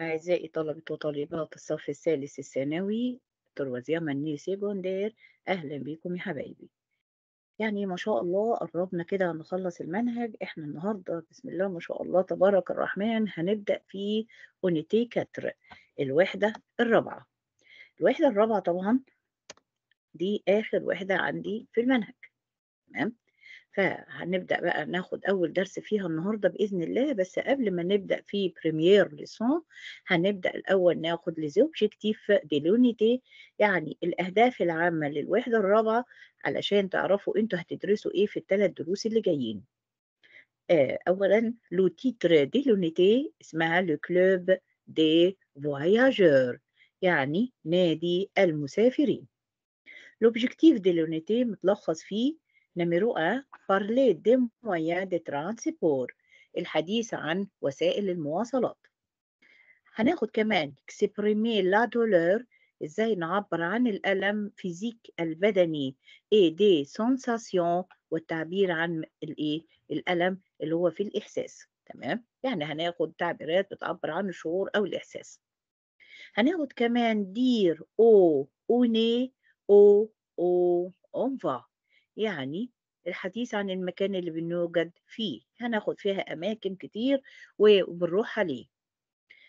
أعزائي طلبة وطالبات الصف الثالث الثانوي تروازيا مني سيكوندير أهلا بيكم يا حبايبي يعني ما شاء الله قربنا كده نخلص المنهج احنا النهارده بسم الله ما شاء الله تبارك الرحمن هنبدأ في أونيتي كتر الوحدة الرابعة الوحدة الرابعة طبعا دي آخر وحدة عندي في المنهج تمام فهنبدأ بقى ناخد أول درس فيها النهاردة بإذن الله بس قبل ما نبدأ في بريمير ليسون هنبدأ الأول ناخد ليزوبجيكتيف دي لونيتي يعني الأهداف العامة للوحدة الرابعة علشان تعرفوا أنتوا هتدرسوا إيه في الثلاث دروس اللي جايين آه، أولا لو تيتر دي لونيتي اسمها لو كلوب دي فواياجور يعني نادي المسافرين لوبجيكتيف دي لونيتي متلخص فيه Numéro ا بارلي des moyens de transport الحديث عن وسائل المواصلات هناخد كمان exprimer لا دولور ازاي نعبر عن الألم فيزيك البدني اي دي سنساسيون والتعبير عن الايه الألم اللي هو في الإحساس تمام يعني هناخد تعبيرات بتعبر عن الشعور أو الإحساس هناخد كمان دير او اوني او او اونفا يعني الحديث عن المكان اللي بنوجد فيه هناخد فيها أماكن كتير وبنروح عليه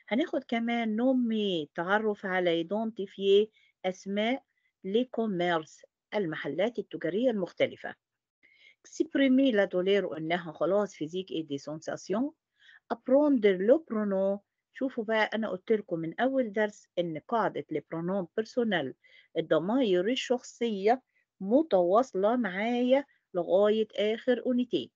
هناخد كمان نومي تعرف على في أسماء لكوميرس المحلات التجارية المختلفة سيبريمي لا دولير انها خلاص فيزيك اي دي سونساسيون ابروندر لو برونو شوفوا بقى انا قلت لكم من اول درس ان قاعده البرونوم بيرسونال الضمائر الشخصيه متواصله معايا لغاية آخر أونيتين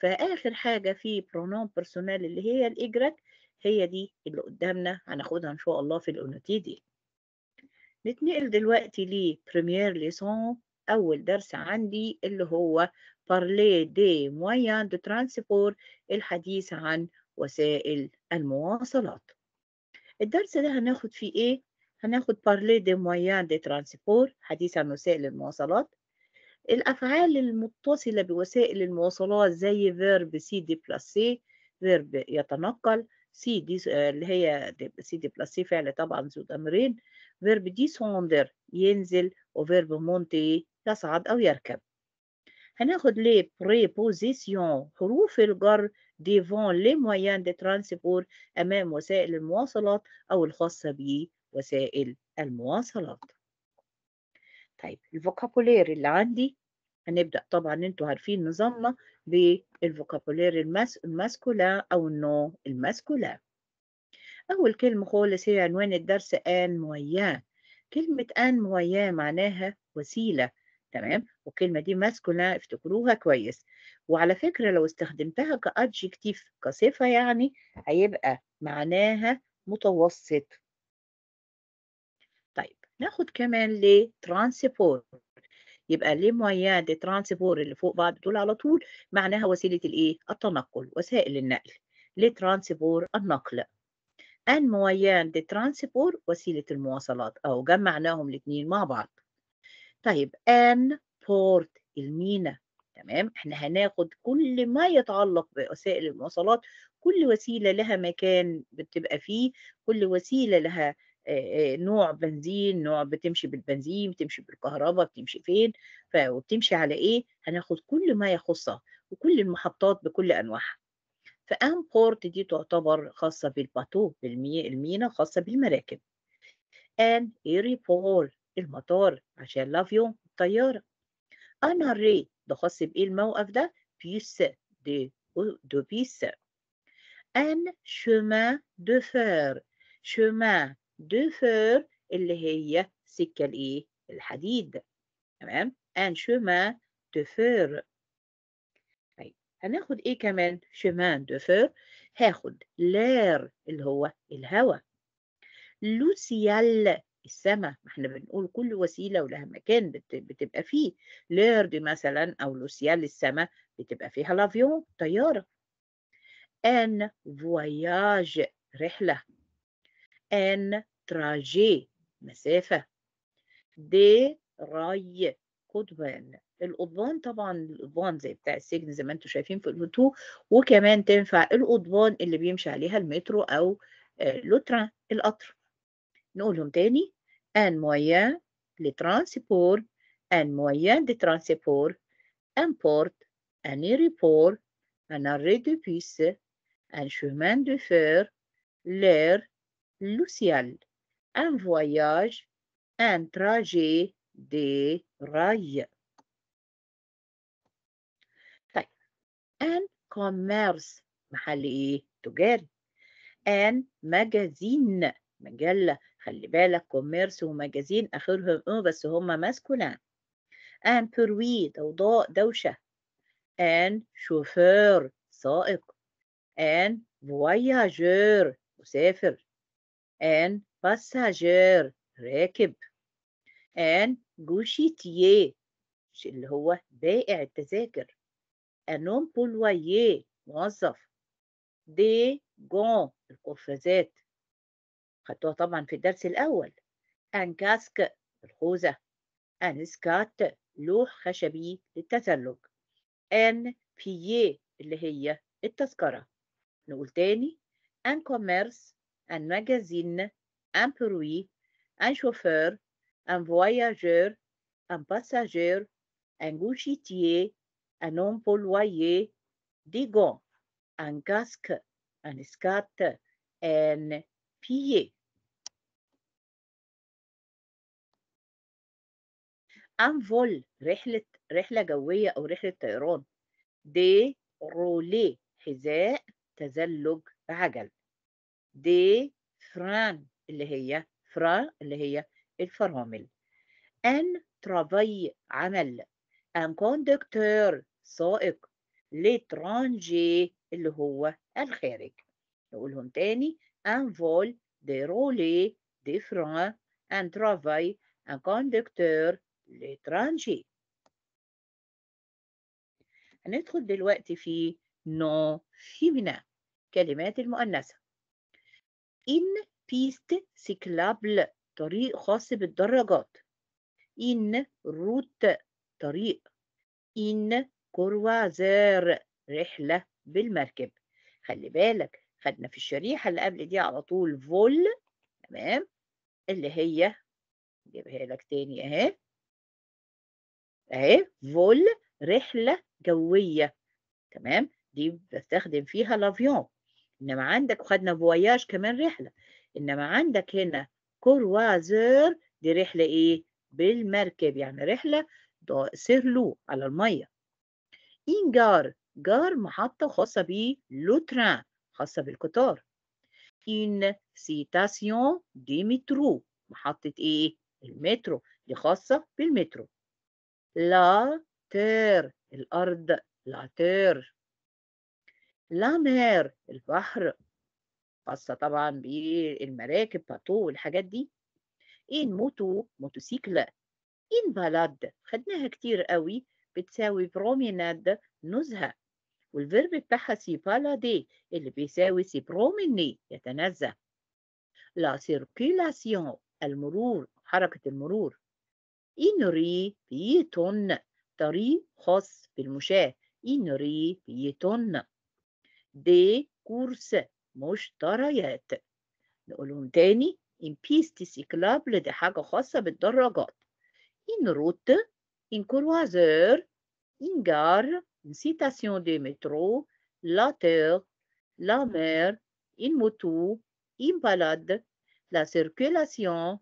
فآخر حاجة في برونوم بيرسونال اللي هي الإجرك هي دي اللي قدامنا هناخدها إن شاء الله في الأونيتي دي نتنقل دلوقتي لبريمير ليسون أول درس عندي اللي هو بارلي دي مويان دو ترانسبور الحديث عن وسائل المواصلات الدرس ده هناخد فيه إيه؟ هناخد بارلي دي مويان دي ترانسبور حديث عن وسائل المواصلات الأفعال المتصلة بوسائل المواصلات زي verb cd plus c verb يتنقل cd دي آه، اللي هي cd plus c فعل طبعا ذو أمرين verb descender ينزل و verb monte يصعد أو يركب هناخد لي preposition حروف الجر ديفون les moyens de transport أمام وسائل المواصلات أو الخاصة بوسائل المواصلات طيب الفوكابولير اللي عندي هنبدأ طبعا انتوا عارفين نظامنا بالفوكابولير المس... الماسكولا أو النو الماسكولا أول كلمة خالص هي عنوان الدرس آن موياه كلمة آن موياه معناها وسيلة تمام والكلمة دي ماسكولا افتكروها كويس وعلى فكرة لو استخدمتها كأدجكتيف كصفة يعني هيبقى معناها متوسط ناخد كمان ترانسبورت يبقى مويان دي ترانسبور اللي فوق بعض دول على طول معناها وسيله الايه التنقل وسائل النقل ترانسبور النقل ان مويان دي ترانسبور وسيله المواصلات او جمعناهم الاثنين مع بعض طيب ان بورت المينا تمام احنا هناخد كل ما يتعلق بوسائل المواصلات كل وسيله لها مكان بتبقى فيه كل وسيله لها نوع بنزين نوع بتمشي بالبنزين بتمشي بالكهرباء بتمشي فين وبتمشي على ايه هناخد كل ما يخصها وكل المحطات بكل انواعها فام بورت دي تعتبر خاصة بالباتو بالمينا خاصة بالمراكب ان بول المطار عشان لافيون الطيارة انا ري ده خاص بايه الموقف ده بيس دي دو بيس ان شما دو فير شما دوفور اللي هي سكة الايه الحديد تمام ان شومان دوفور طيب هناخد ايه كمان شومان دوفور هاخد لير اللي هو الهواء لوسيال السماء ما احنا بنقول كل وسيلة ولها مكان بتبقى فيه دي مثلا أو لوسيال السماء بتبقى فيها لافيون طيارة ان فواياج رحلة ان تراجي مسافة دي راي قضبان القضبان طبعا القضبان زي بتاع السجن زي ما انتم شايفين في الفوتو وكمان تنفع القضبان اللي بيمشي عليها المترو او آه، لوتران القطر نقولهم تاني ان moyen de transport un moyen de transport un port un ان un arrêt de bus un chemin de fer l'air Lucial, un voyage, un trajet des rails. طيب an commerce محل ايه؟ تجاري. an magazine مجلة خلي بالك كوميرس ومجازين آخرهم أو أه، بس هما ماسكولان ان برويد أوضاء دوشة ان شوفير سائق ان فواياجور مسافر ان باساجير راكب ان جوشيتيه اللي هو بائع التذاكر ان امبلويه موظف دي جون القفازات خدتوها طبعا في الدرس الاول ان كاسك الخوذه ان سكات لوح خشبي للتزلج ان بييه اللي هي التذكره نقول تاني ان كوميرس un magazine, un bruit, un chauffeur, un voyageur, un passager, un gouchetier, un employé, des gants, un casque, un escarte, un pied, un vol, رحلة رحلة جوية un رحلة un un حذاء تزلج دي فران اللي هي فرا اللي هي الفرامل ان ترافاي عمل ان كوندكتور سائق لترانجي اللي هو الخارج نقولهم تاني ان فول دي رولي دي فران ان ترافاي ان كوندكتور لترانجي هندخل دلوقتي في نو فيمنا كلمات المؤنثة in بيست سيكلابل طريق خاص بالدراجات in روت طريق in كروازير رحلة بالمركب خلي بالك خدنا في الشريحة اللي قبل دي على طول فول تمام اللي هي جيبها لك تاني اهي اهي فول رحلة جوية تمام دي بستخدم فيها لافيون انما عندك وخدنا فواياج كمان رحله انما عندك هنا كروازور دي رحله ايه بالمركب يعني رحله سيرلو على الميه انجار جار محطه خاصه بيه تران خاصه بالقطار ان سيتاسيون دي مترو محطه ايه المترو دي خاصه بالمترو لا تير الارض لا تير لا مير البحر خاصة طبعا بالمراكب باتو والحاجات دي إن موتو موتوسيكل إن بالاد خدناها كتير قوي بتساوي بروميناد نزهة والفيرب بتاعها سي بالادي اللي بيساوي سي بروميني يتنزه لا سيركيلاسيون المرور حركة المرور إنري بيتون طريق خاص بالمشاة إنري بيتون De courses. مشتريات نقولهم تاني in piste cyclable de Hossa avec بالدراجات in route Une croiseur in gare une citation de métro la terre la mer Une moto Une balade la circulation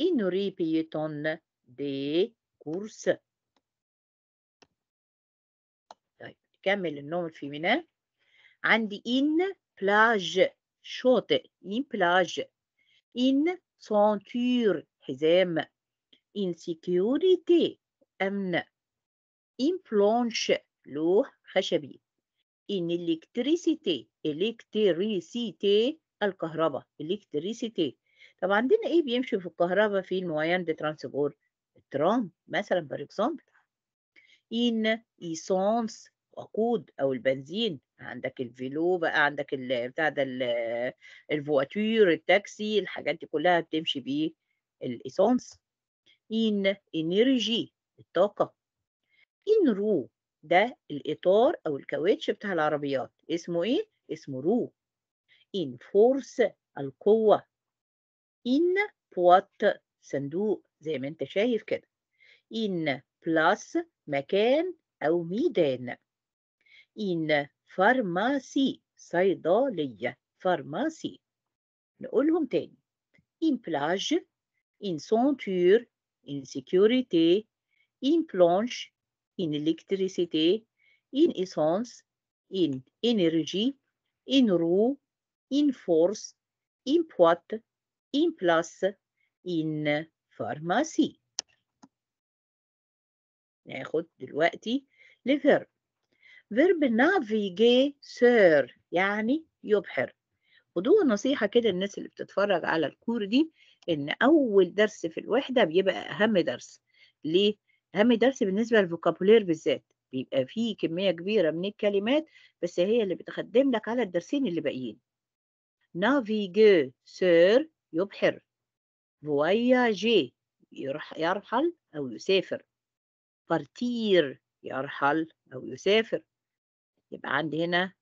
in nourrit piétonne des courses طيب le nom féminin. عندي in بلاج شاطئ in بلاج in ceinture حزام in security أمن in بلانش لوح خشبي in electricity electricity الكهرباء electricity طب عندنا ايه بيمشي في الكهرباء في الموايان دي ترانسبور الترام مثلا بار اكزامبل ان ايسانس وقود او البنزين عندك الفيلو بقى عندك بتاع ده الفواتير التاكسي الحاجات دي كلها بتمشي بيه الايسونس إن إنرجي الطاقة إن رو ده الإطار أو الكاوتش بتاع العربيات اسمه إيه؟ اسمه رو إن فورس القوة إن بوات صندوق زي ما أنت شايف كده إن بلاس مكان أو ميدان إن فارماسي صيدلية فارماسي نقولهم تاني in plage in ceinture in sécurité in planche in électricité in essence in énergie in roue in force in boîte in place in pharmacie ناخد دلوقتي لفيرب فيرب سير يعني يبحر ودول نصيحة كده للناس اللي بتتفرج على الكور دي إن أول درس في الوحدة بيبقى أهم درس ليه؟ أهم درس بالنسبة للفوكابولير بالذات بيبقى فيه كمية كبيرة من الكلمات بس هي اللي بتخدم لك على الدرسين اللي باقيين نافيجي سير يبحر فواياجي يرحل أو يسافر بارتير يرحل أو يسافر يبقى عندي هنا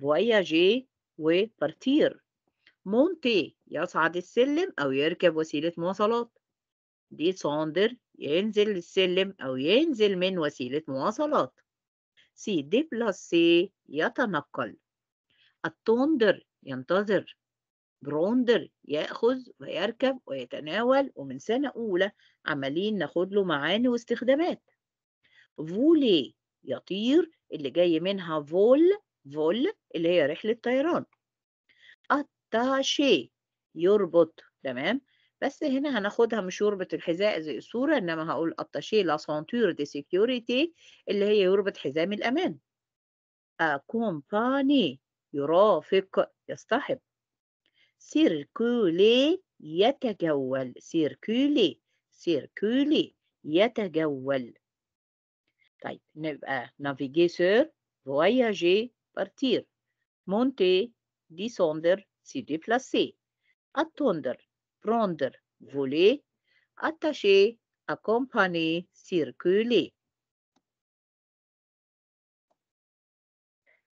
فواياجي وبارتير مونتي يصعد السلم أو يركب وسيلة مواصلات دي صاندر ينزل السلم أو ينزل من وسيلة مواصلات سي دي بلس سي يتنقل التوندر ينتظر بروندر يأخذ ويركب ويتناول ومن سنة أولى عمالين ناخد له معاني واستخدامات فولي يطير اللي جاي منها فول فول اللي هي رحلة طيران اتاشي يربط تمام بس هنا هناخدها مش يربط الحذاء زي الصورة إنما هقول اتاشي لا سونتور دي سيكيورتي اللي هي يربط حزام الأمان أكومباني يرافق يصطحب سيركولي يتجول سيركولي سيركولي يتجول طيب نبقى نافيجيسور voyager partir monter descendre se déplacer attendre prendre voler attacher accompagner circuler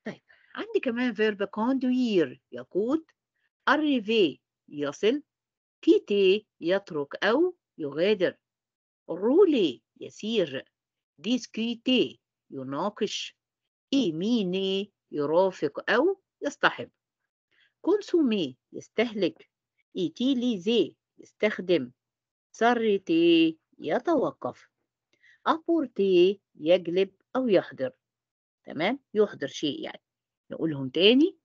طيب عندي كمان verb conduire يقود arriver يصل quitter يترك أو يغادر rouler يسير ديسكيتي يناقش ايميني يرافق أو يصطحب كونسومي يستهلك ايتيليزي يستخدم سرتي يتوقف أبورتي يجلب أو يحضر تمام يحضر شيء يعني نقولهم تاني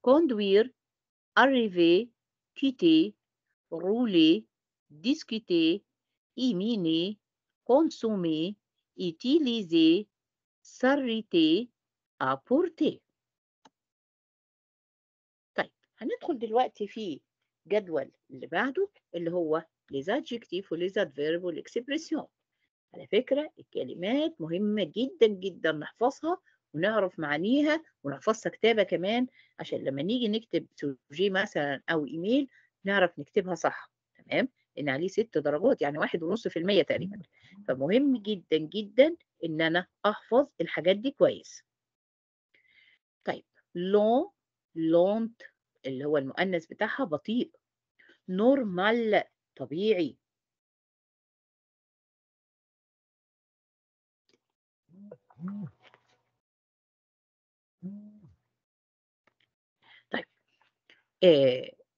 كوندوير arriver quitter رولي discuter إيميني كونسومي utiliser, s'arrêter, apporter. طيب هندخل دلوقتي في جدول اللي بعده اللي هو les adjectifs adverbes adverbs l'expression. على فكرة الكلمات مهمة جدا جدا نحفظها ونعرف معانيها ونحفظها كتابة كمان عشان لما نيجي نكتب سوجي مثلا أو إيميل نعرف نكتبها صح تمام ان عليه ست درجات يعني واحد ونص في المية تقريبا فمهم جدا جدا ان انا احفظ الحاجات دي كويس طيب لون لونت اللي هو المؤنث بتاعها بطيء نورمال طبيعي طيب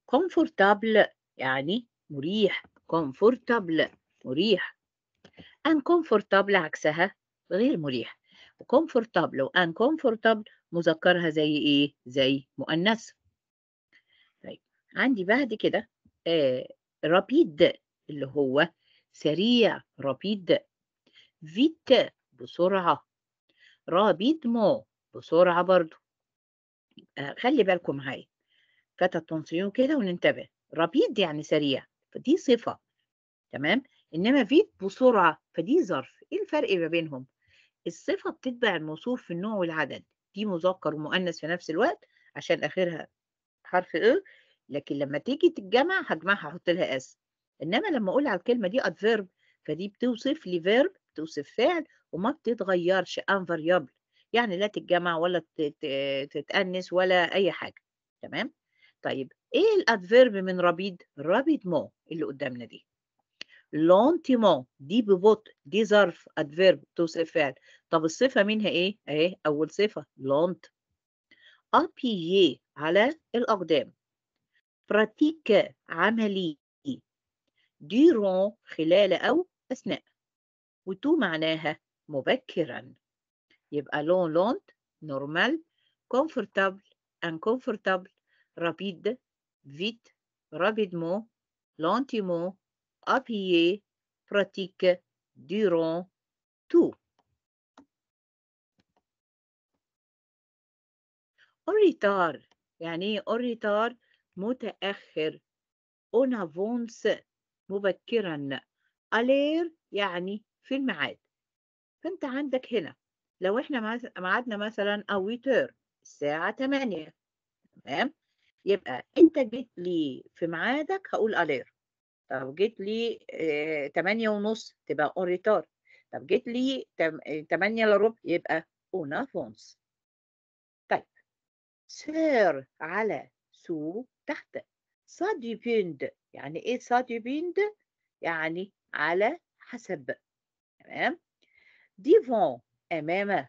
كومفورتابل آه، يعني مريح كومفورتابل مريح ان كومفورتابل عكسها غير مريح وكومفورتابل وان كومفورتابل مذكرها زي ايه زي مؤنث طيب عندي بعد كده رابيد آه، اللي هو سريع رابيد فيت بسرعة رابيد مو بسرعة برضو خلي بالكم معايا فتى التنصيون كده وننتبه رابيد يعني سريع فدي صفة تمام إنما فيت بسرعة فدي ظرف إيه الفرق ما بينهم الصفة بتتبع الموصوف في النوع والعدد دي مذكر ومؤنث في نفس الوقت عشان آخرها حرف إيه لكن لما تيجي تتجمع هجمعها احط لها اس انما لما اقول على الكلمه دي ادفيرب فدي بتوصف لي فيرب بتوصف فعل وما بتتغيرش فاريابل يعني لا تتجمع ولا تتأنس ولا اي حاجه تمام طيب ايه الادفيرب من رابيد رابيدمون اللي قدامنا دي لونتيمون دي ببطء دي ظرف ادفيرب توصف فعل طب الصفه منها ايه اهي اول صفه لونت ابيي على الاقدام براتيك عملي ديرون خلال او اثناء وتو معناها مبكرا يبقى لون لونت نورمال كومفورتابل كومفورتابل رابيد vite, rapidement, lentement, à pratique, durant, tout. الريتار يعني ايه اوريتار متأخر اون افونس مبكرا الير يعني في الميعاد فانت عندك هنا لو احنا ميعادنا مثلا أويتر الساعة 8 تمام يبقى انت جيت لي في ميعادك هقول الير طب جيت لي 8 آه، ونص تبقى اون ريتار طب جيت لي 8 آه، الا ربع يبقى اون افونس طيب سير على سو تحت ساديبيند يعني ايه ساديبيند يعني على حسب تمام ديفون امام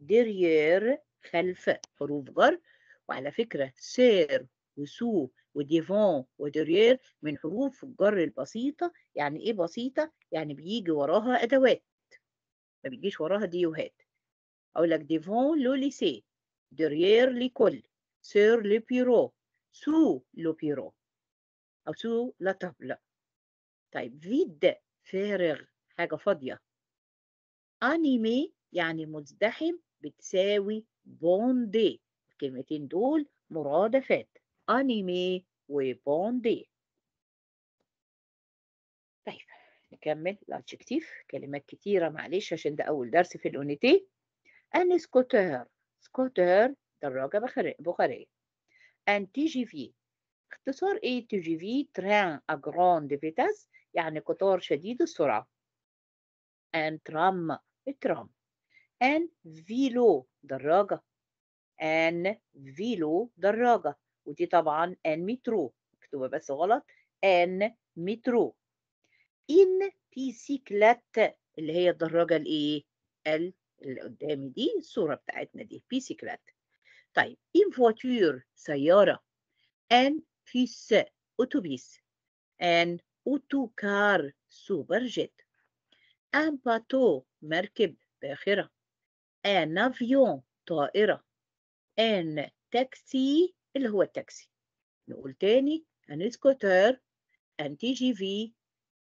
ديرير خلف حروف غرب وعلى فكرة سير وسو وديفون ودرير من حروف الجر البسيطة يعني إيه بسيطة؟ يعني بيجي وراها أدوات ما بيجيش وراها ديوهات أقول لك ديفون لو ليسي درير لكل سير لبيرو سو لو بيرو أو سو لطبلة طيب فيد فارغ حاجة فاضية أنيمي يعني مزدحم بتساوي بوندي الكلمتين دول مرادفات أنيمي وبوندي طيب نكمل الأدجكتيف كلمات كتيرة معلش عشان ده أول درس في الأونيتي أن سكوتر سكوتر دراجة بخارية أن تي جي في اختصار ايه تي جي في تران أجراند فيتاس يعني قطار شديد السرعة أن ترام الترام أن فيلو دراجة ان فيلو دراجة ودي طبعا ان مترو مكتوبة بس غلط ان مترو ان بيسيكلات اللي هي الدراجة الايه اللي قدامي دي الصورة بتاعتنا دي بيسيكلات طيب ان فواتير سيارة ان فيس اوتوبيس ان اوتوكار سوبر جيت ان باتو مركب باخرة ان افيون طائرة ان تاكسي اللي هو التاكسي نقول تاني ان سكوتر ان تي جي في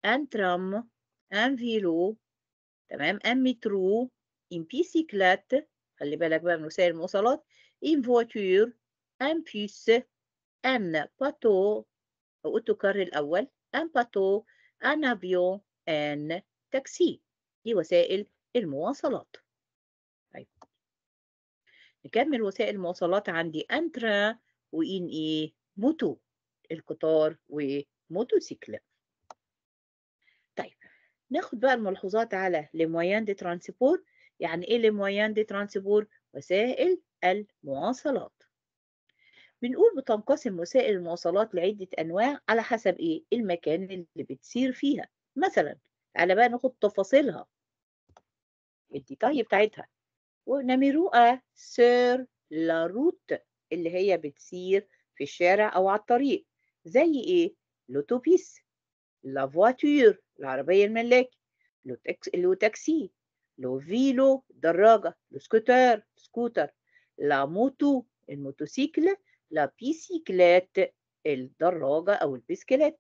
ان ترام ان فيلو تمام ان مترو ان بيسيكلات خلي بالك بقى من وسائل المواصلات ان فواتور ان بيس ان باتو او اوتوكار الاول ان باتو ان افيون ان تاكسي دي وسائل المواصلات نكمل وسائل المواصلات عندي انترا وان ايه موتو القطار وموتوسيكل طيب ناخد بقى الملحوظات على لمويان دي ترانسبور يعني ايه لمويان دي ترانسبور وسائل المواصلات بنقول بتنقسم وسائل المواصلات لعدة أنواع على حسب إيه المكان اللي بتسير فيها مثلا على بقى ناخد تفاصيلها الديتاي بتاعتها ونميروقة سير لا روت اللي هي بتسير في الشارع أو على الطريق زي إيه؟ لوتوبيس لا فواتير العربية الملاكي لو تاكسي لو فيلو دراجة لو سكوتر سكوتر لا موتو الموتوسيكل لا بيسيكلات الدراجة أو البيسكليت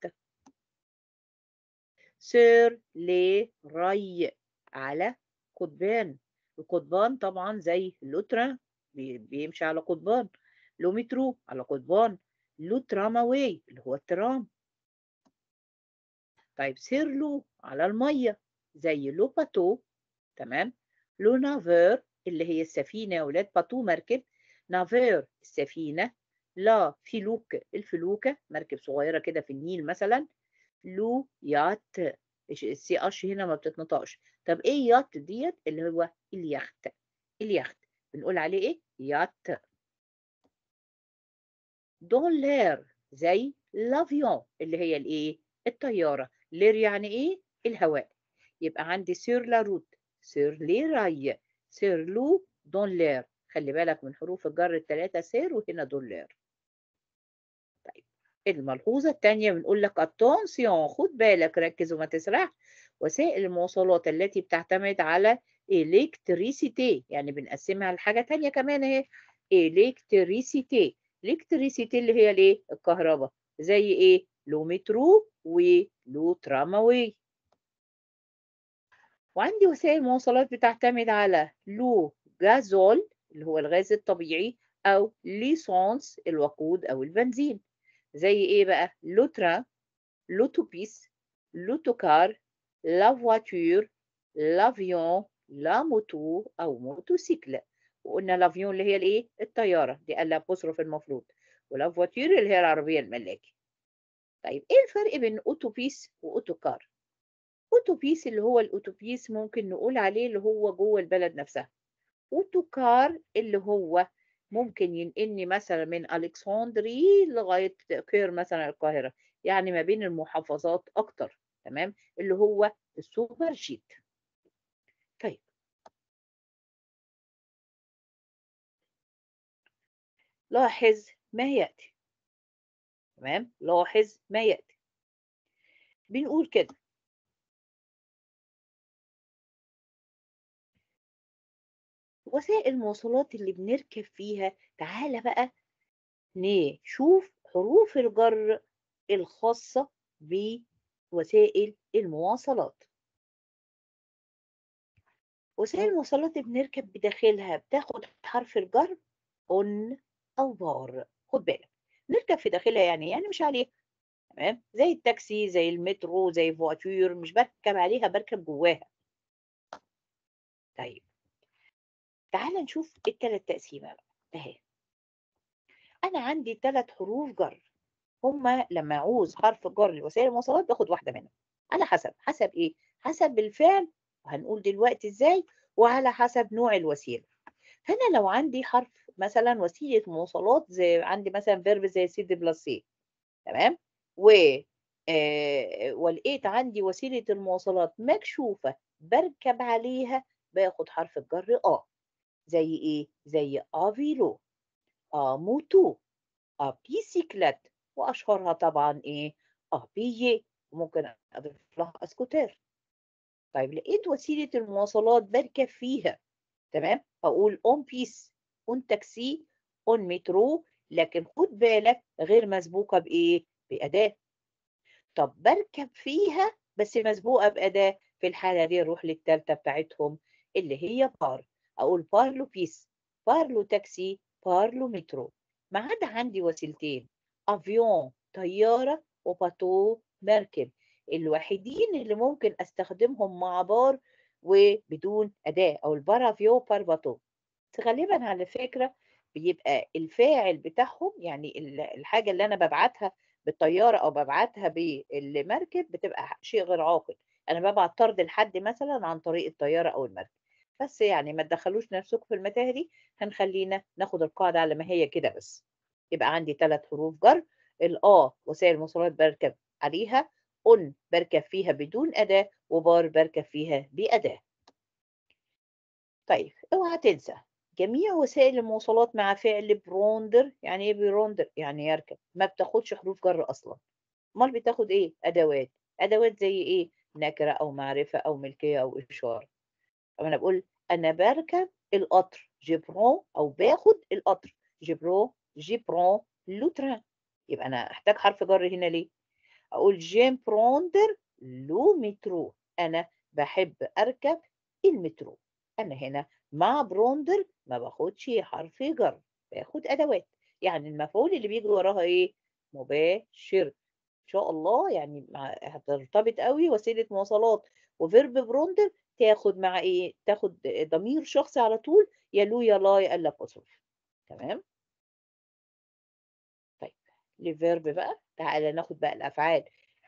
سير لي راي على قضبان القضبان طبعا زي اللوترا بيمشي على قضبان لو مترو على قضبان لو تراماواي اللي هو الترام طيب سيرلو على المية زي لو باتو تمام لو نافير اللي هي السفينة يا ولاد باتو مركب نافير السفينة لا فيلوك الفلوكة مركب صغيرة كده في النيل مثلا لو يات السي اش هنا ما بتتنطقش طب ايه يات ديت اللي هو اليخت اليخت بنقول عليه ايه يات دون لير زي لافيون اللي هي الايه الطياره لير يعني ايه الهواء يبقى عندي سير لا روت سير لي راي سير لو دون لير خلي بالك من حروف الجر الثلاثه سير وهنا دون لير طيب الملحوظه الثانيه بنقول لك اتونسيون خد بالك ركز وما تسرحش وسائل المواصلات التي بتعتمد على الكتريسيتي يعني بنقسمها لحاجه تانية كمان اهي الكتريسيتي الكتريسيتي اللي هي الايه الكهرباء زي ايه لو مترو ولو تراموي وعندي وسائل مواصلات بتعتمد على لو جازول اللي هو الغاز الطبيعي او ليسونس الوقود او البنزين زي ايه بقى لوترا لوتوبيس لوتوكار لا فواتور لافيون لا موتو او موتوسيكل وقلنا لافيون اللي هي الايه الطياره دي قال لابوستروف المفروض ولا فواتير اللي هي العربيه الملاكي طيب ايه الفرق بين اوتوبيس واوتوكار اوتوبيس اللي هو الاوتوبيس ممكن نقول عليه اللي هو جوه البلد نفسها اوتوكار اللي هو ممكن ينقلني مثلا من الكسندري لغايه كير مثلا القاهره يعني ما بين المحافظات اكتر تمام اللي هو السوبر جيت لاحظ ما يأتي تمام لاحظ ما يأتي بنقول كده وسائل المواصلات اللي بنركب فيها تعالى بقى نشوف حروف الجر الخاصة بوسائل المواصلات وسائل المواصلات بنركب بداخلها بتاخد حرف الجر on أوبار خد بالك نركب في داخلها يعني يعني مش عليها تمام زي التاكسي زي المترو زي فواتير مش بركب عليها بركب جواها طيب تعال نشوف التلات تقسيمة بقى اهي أنا عندي تلات حروف جر هما لما أعوز حرف جر لوسائل المواصلات باخد واحدة منهم على حسب حسب إيه؟ حسب الفعل وهنقول دلوقتي إزاي وعلى حسب نوع الوسيلة فأنا لو عندي حرف مثلا وسيله مواصلات زي عندي مثلا فيرب زي سي دي بلس سي تمام و آه ولقيت عندي وسيله المواصلات مكشوفه بركب عليها باخد حرف الجر اه زي ايه زي افيلو آه موتو آه بيسيكلات واشهرها طبعا ايه اه بيي ممكن اضيف لها اسكوتير طيب لقيت وسيله المواصلات بركب فيها تمام هقول اون بيس اون تاكسي اون مترو لكن خد بالك غير مسبوقة بإيه؟ بأداة طب بركب فيها بس مسبوقة بأداة في الحالة دي نروح للتالتة بتاعتهم اللي هي بار أقول بارلو بيس بارلو تاكسي بارلو مترو ما عدا عندي وسيلتين أفيون طيارة وباتو مركب الوحيدين اللي ممكن استخدمهم مع بار وبدون أداة أو البارافيو بارباتو غالبا على فكره بيبقى الفاعل بتاعهم يعني الحاجه اللي انا ببعتها بالطياره او ببعتها بالمركب بتبقى شيء غير عاقل انا ببعت طرد لحد مثلا عن طريق الطياره او المركب بس يعني ما تدخلوش نفسكم في المتاهه دي هنخلينا ناخد القاعده على ما هي كده بس يبقى عندي ثلاث حروف جر الآ وسائل المواصلات بركب عليها أن بركب فيها بدون أداة وبار بركب فيها بأداة طيب اوعى تنسى جميع وسائل المواصلات مع فعل بروندر يعني ايه بروندر يعني يركب ما بتاخدش حروف جر اصلا امال بتاخد ايه ادوات ادوات زي ايه نكره او معرفه او ملكيه او اشاره طب انا بقول انا بركب القطر جبرون او باخد القطر جبرو جبرون لوتران يبقى انا احتاج حرف جر هنا ليه اقول جيم بروندر لو مترو انا بحب اركب المترو انا هنا مع بروندر ما باخدش حرف جر باخد أدوات يعني المفعول اللي بيجري وراها إيه مباشر إن شاء الله يعني هترتبط قوي وسيلة مواصلات وفيرب بروندر تاخد مع إيه تاخد ضمير شخصي على طول يا لو يا لاي الا ألا تمام طيب للفيرب بقى تعالى ناخد بقى الأفعال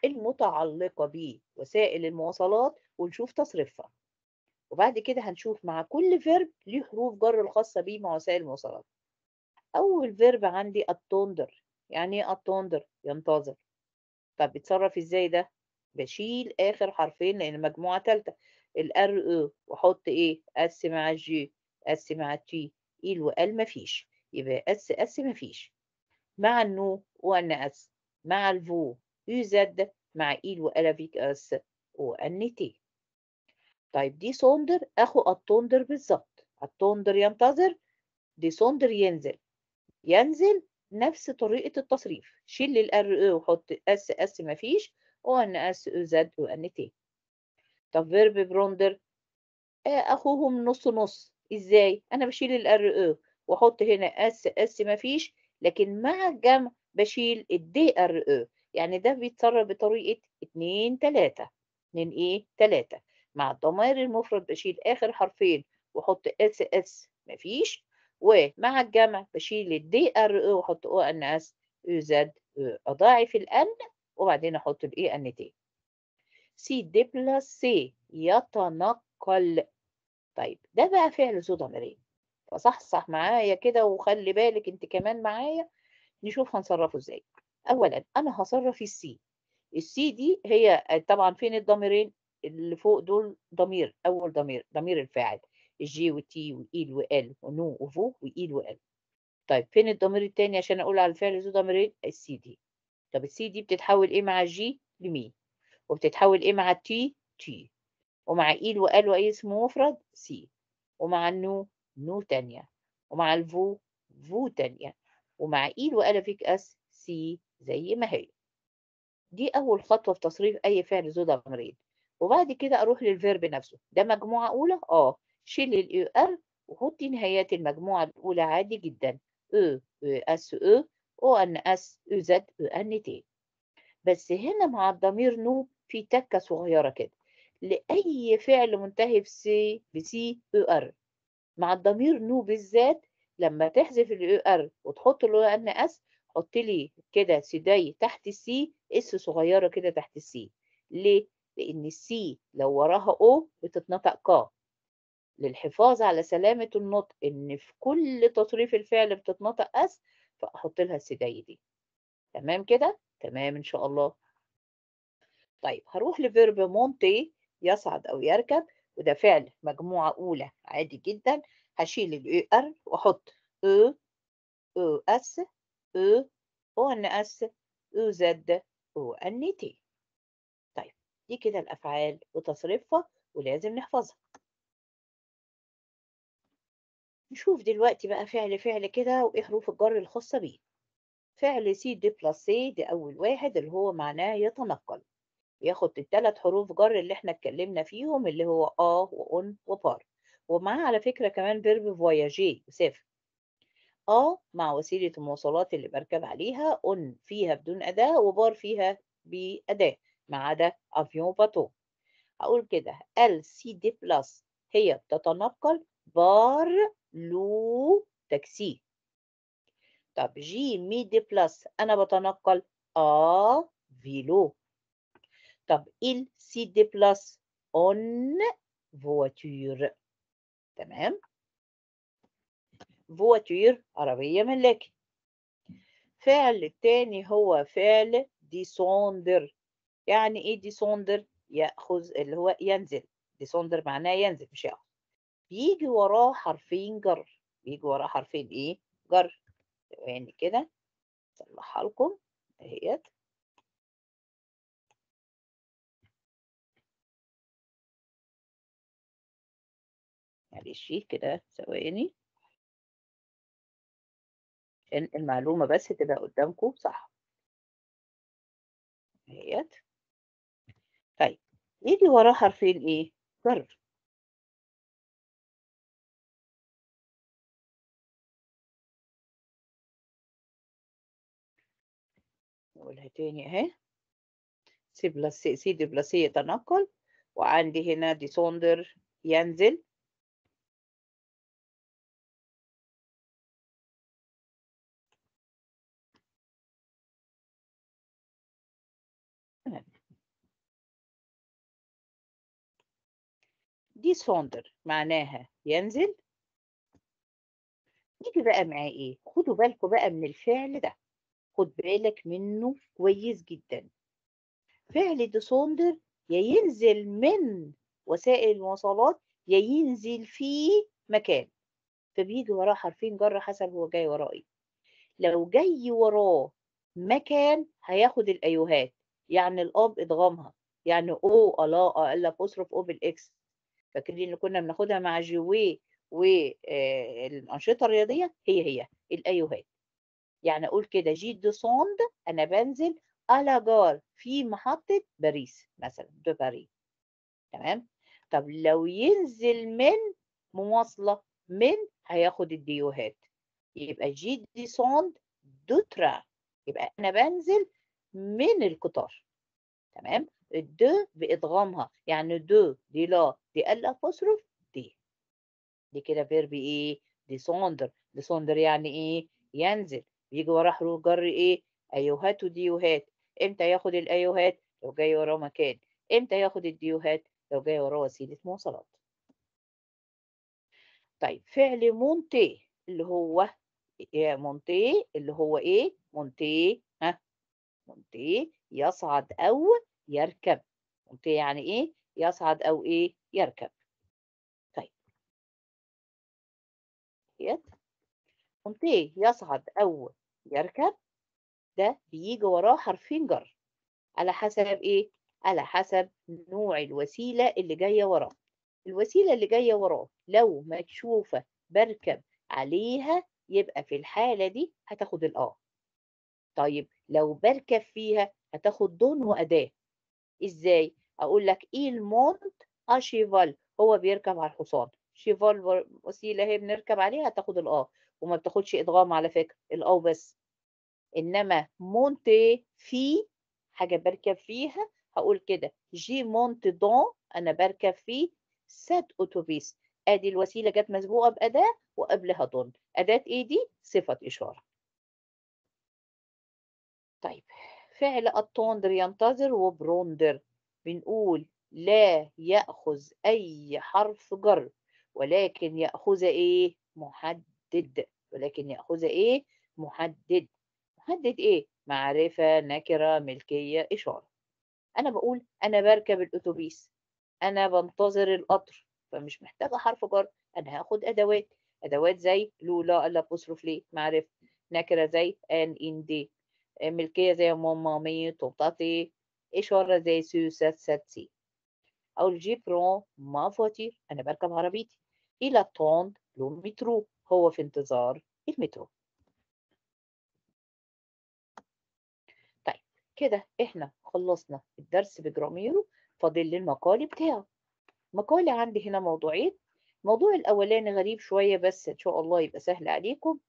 المتعلقة بوسائل المواصلات ونشوف تصريفها وبعد كده هنشوف مع كل فيرب ليه حروف جر الخاصة بيه مع وسائل المواصلات أول فيرب عندي التوندر يعني ايه التوندر ينتظر طب بيتصرف ازاي ده بشيل آخر حرفين لأن مجموعة تالتة الار او e، واحط ايه اس مع جي اس مع تي ايل وال مفيش يبقى اس اس مفيش مع النو وان اس مع الفو يو زد مع ايل فيك اس وان تي طيب دي سوندر اخو التوندر بالظبط التوندر ينتظر دي سوندر ينزل ينزل نفس طريقة التصريف شيل الار او e وحط اس اس مفيش او ان اس او زد او ان تي طب فيرب بروندر آه، اخوهم نص نص ازاي انا بشيل الار او e واحط هنا اس اس مفيش لكن مع الجمع بشيل الدي ار او e. يعني ده بيتصرف بطريقه 2 3 2 ايه 3 مع الضمائر المفرد بشيل آخر حرفين وأحط اس اس مفيش ومع الجمع بشيل الدي ار او e وأحط او ان اس او e زد e. أضاعف الان وبعدين أحط الاي ان تي سي دي بلس سي يتنقل طيب ده بقى فعل ذو ضميرين فصحصح معايا كده وخلي بالك انت كمان معايا نشوف هنصرفه ازاي اولا انا هصرف السي السي دي هي طبعا فين الضميرين اللي فوق دول ضمير اول ضمير ضمير الفاعل الجي والتي والايل e وال ونو وفو واي e وال طيب فين الضمير التاني عشان اقول على الفعل ذو ضميرين السي دي طب السي دي بتتحول ايه مع الجي لمي وبتتحول ايه مع التي تي ومع ايل e وال واي اسم مفرد سي ومع النو نو تانية ومع الفو فو تانية ومع ايل وال فيك اس سي زي ما هي دي اول خطوه في تصريف اي فعل ذو ضميرين وبعد كده اروح للفيرب نفسه ده مجموعه اولى اه شيل الاي ار وحطي نهايات المجموعه الاولى عادي جدا او او اس او او ان اس او زد او ان تي بس هنا مع الضمير نو في تكه صغيره كده لاي فعل منتهي بسي بسي او ار مع الضمير نو بالذات لما تحذف الاو ار وتحط له ان اس حط لي كده سيداي تحت السي اس صغيره كده تحت السي ليه لأن السي لو وراها أو بتتنطق كا للحفاظ على سلامة النطق إن في كل تصريف الفعل بتتنطق أس فأحط لها السداية دي تمام كده؟ تمام إن شاء الله طيب هروح لفيرب مونتي يصعد أو يركب وده فعل مجموعة أولى عادي جدا هشيل الـ ار e وأحط أ أو أس أ أو أن أس أو زد أو أن تي دي كده الأفعال وتصريفها ولازم نحفظها نشوف دلوقتي بقى فعل فعل كده وإيه حروف الجر الخاصة بيه فعل سي دي بلس سي دي أول واحد اللي هو معناه يتنقل ياخد التلات حروف جر اللي احنا اتكلمنا فيهم اللي هو آه وأون وبار ومعاه على فكرة كمان فيرب فواياجي يسافر آه مع وسيلة المواصلات اللي بركب عليها أون فيها بدون أداة وبار فيها بأداة ما عدا افيون باتو هقول كده ال سي دي بلس هي بتتنقل بار لو تاكسي طب جي مي دي بلس انا بتنقل ا فيلو طب ال سي دي بلس اون فواتير تمام فواتير عربية ملاكي فعل التاني هو فعل ديسوندر يعني ايه ديسوندر ياخذ اللي هو ينزل ديسوندر معناه ينزل مش ياخذ بيجي وراه حرفين جر بيجي وراه حرفين ايه جر يعني كده اصلحها لكم اهيت معلش كده ثواني المعلومة بس تبقى قدامكم صح اهيت إيه اللي وراه حرفين إيه؟ قرر. نقولها تاني أهي سي بلس سي دي بلس يتنقل وعندي هنا دي سوندر ينزل ديسوندر معناها ينزل نيجي بقى معاه ايه خدوا بالكم بقى من الفعل ده خد بالك منه كويس جدا فعل ديسوندر يا ينزل من وسائل المواصلات يا ينزل في مكان فبيجي وراه حرفين جر حسب هو جاي وراه ايه لو جاي وراه مكان هياخد الايوهات يعني الاب ادغامها يعني او الا الا اصرف او بالاكس فاكرين اللي كنا بناخدها مع جوي والانشطه آه، الرياضيه هي هي الايوهات يعني اقول كده جي دو سوند انا بنزل جار في محطه باريس مثلا دو باريس تمام طب لو ينزل من مواصله من هياخد الديوهات يبقى جي دي سوند دو ترا يبقى انا بنزل من القطار تمام الدو بادغامها يعني دو دي لا دي ال apostrophe دي دي كده فيرب ايه ديسوندر ديسوندر يعني ايه ينزل بيجي وراه حروف جر ايه ايوهات وديوهات امتى ياخد الايوهات لو جاي وراه مكان امتى ياخد الديوهات لو جاي وراه وسيله مواصلات طيب فعل مونتي اللي هو مونتي اللي هو ايه مونتي ها مونتي يصعد او يركب مونتي يعني ايه يصعد أو إيه يركب طيب ديت قمت إيه يصعد أو يركب ده بيجي وراه حرفين جر على حسب إيه على حسب نوع الوسيلة اللي جاية وراه الوسيلة اللي جاية وراه لو مكشوفة بركب عليها يبقى في الحالة دي هتاخد الآ آه. طيب لو بركب فيها هتاخد دون وأداة إزاي؟ اقول لك ايل مونت اشيفال آه، هو بيركب على الحصان شيفال وسيله هي بنركب عليها تاخد الاه وما بتاخدش ادغام على فكره الاه بس انما مونتي في حاجه بركب فيها هقول كده جي مونت دون انا بركب فيه سات اوتوبيس ادي الوسيله جت مسبوقه باداه وقبلها دون اداه ايه دي صفه اشاره طيب فعل اتوندر ينتظر وبروندر بنقول لا يأخذ أي حرف جر ولكن يأخذ إيه؟ محدد ولكن يأخذ إيه؟ محدد محدد إيه؟ معرفة نكرة ملكية إشارة أنا بقول أنا بركب الأتوبيس أنا بنتظر القطر فمش محتاجة حرف جر أنا هاخد أدوات أدوات زي لولا ألا بصرف ليه معرفة نكرة زي أن إن دي ملكية زي ماما مي إشارة زي سيوسات ساتسي أو برون ما فواتير أنا بركب عربيتي إلى طون لو مترو هو في انتظار المترو طيب كده إحنا خلصنا الدرس بجراميرو فاضل لي المقال بتاعه مقالي عندي هنا موضوعين الموضوع الأولاني غريب شوية بس إن شاء الله يبقى سهل عليكم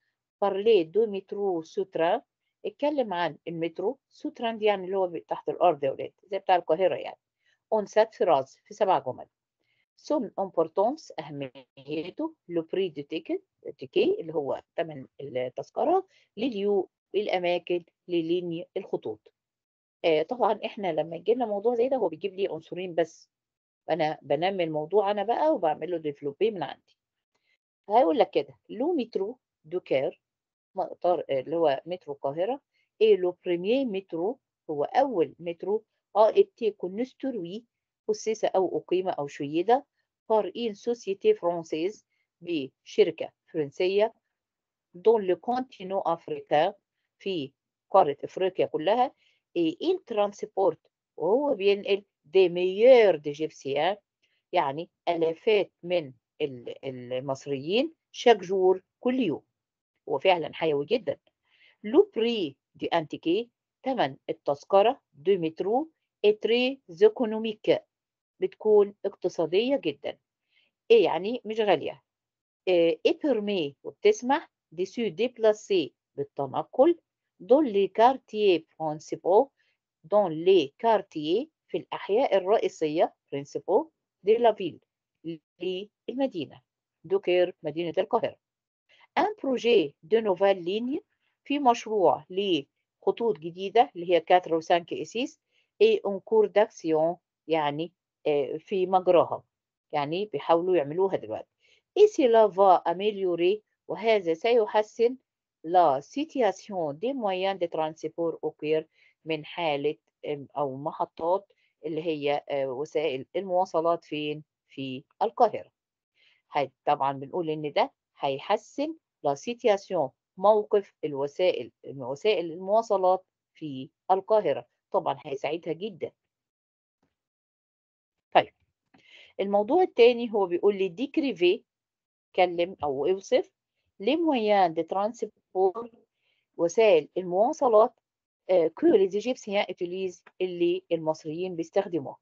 parler de métro soutra اتكلم عن المترو سو تراند يعني اللي هو تحت الارض يا ولاد زي بتاع القاهره يعني اونسات فراز في سبع جمل سون امبورتونس اهميته لو بري دو تيكت تيكي اللي هو ثمن التذكره لليو الاماكن لليني الخطوط آه طبعا احنا لما يجي لنا موضوع زي ده هو بيجيب لي عنصرين بس انا بنمي الموضوع انا بقى وبعمل له ديفلوبي من عندي هيقول لك كده لو مترو دو كير اطار اللي هو مترو القاهرة ايه لو بريمير مترو هو أول مترو ا اتي كونستروي أسس أو أقيم أو شيده بار ان سوسيتي فرونسيز بشركة فرنسية دون لو كونتينو أفريكان في قارة أفريقيا كلها ايه ان ترانسبورت وهو بينقل دي ميور دي جيبسيان يعني آلافات من المصريين شاك جور كل يوم هو فعلا حيوي جدا لو بري دي انتيكي ثمن التذكرة دو مترو اتري زيكونوميك بتكون اقتصادية جدا ايه يعني مش غالية إيه،, ايه بيرمي وبتسمح دي سو ديبلاسي بالتنقل دون لي كارتيه برينسيبو دون لي كارتيه في الأحياء الرئيسية برينسيبو دي لافيل للمدينة دوكير مدينة القاهرة ان بروجي دو نوفال ليني في مشروع لخطوط جديده اللي هي 4 و 5 اسيس اي اون كور داكسيون يعني آه، في مجراها يعني بيحاولوا يعملوها دلوقتي اي سي فا اميليوري وهذا سيحسن لا سيتياسيون دي مويان دي ترانسبور اوكير من حاله او محطات اللي هي آه، وسائل المواصلات فين في القاهره طبعا بنقول ان ده هيحسن لا سيتياسيون موقف الوسائل وسائل المواصلات في القاهرة طبعا هيساعدها جدا طيب الموضوع التاني هو بيقول لي ديكريفي كلم أو اوصف لي مويان دي ترانسبور وسائل المواصلات كو لي زيجيبسيان اتوليز اللي المصريين بيستخدموها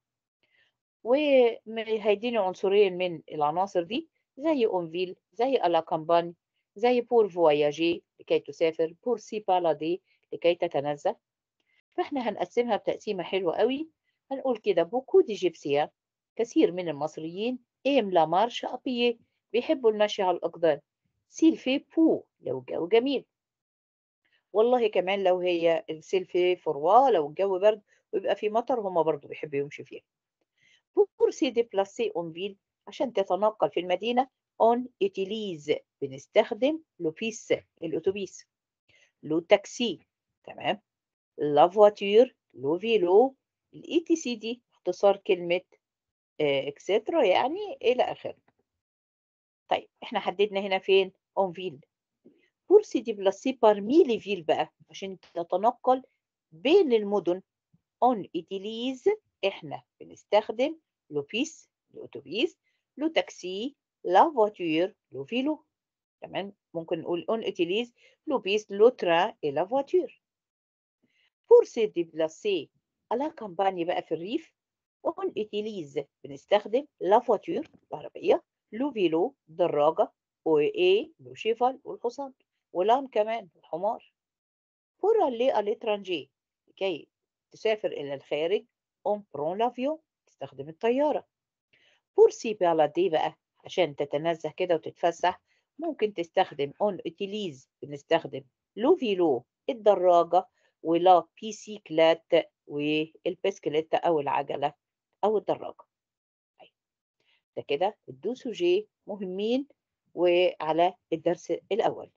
وهيديني عنصرين من العناصر دي زي اونفيل زي الا كامباني زي بور فواياجي لكي تسافر بور سي بالادي لكي تتنزه فاحنا هنقسمها بتقسيمة حلوة قوي هنقول كده بوكو دي جيبسيا كثير من المصريين ايم لا مارش ابيي بيحبوا المشي على الأقدام سيلفي بو لو الجو جميل والله كمان لو هي السيلفي فروا لو الجو برد ويبقى في مطر هما برضو بيحبوا يمشوا فيها بور سي دي بلاسي اون فيل عشان تتنقل في المدينة اون اتيليز بنستخدم لوبيس الأتوبيس لو تاكسي تمام لا فواتير لو فيلو الاي تي سي دي اختصار كلمة اكسترا آه، يعني إلى آخره طيب احنا حددنا هنا فين اون فيل سي دي بلاسي بارمي لي فيل بقى عشان تتنقل بين المدن اون إيتيليز احنا بنستخدم لوبيس الاتوبيس لو تاكسي لا فواتير لو فيلو كمان ممكن نقول on utilise le le train et la voiture pour se déplacer à la campagne بقى في الريف on utilise بنستخدم la voiture العربية le vélo دراجة و ايه لو شيفل والحصان ولان كمان الحمار pour aller à l'étranger لكي تسافر إلى الخارج on prend l'avion تستخدم الطيارة pour se balader بقى عشان تتنزه كده وتتفسح ممكن تستخدم اون utilize بنستخدم لو في لو الدراجة ولا بي كلات والبسكليت أو العجلة أو الدراجة طيب، ده كده الدو سوجي مهمين وعلى الدرس الأول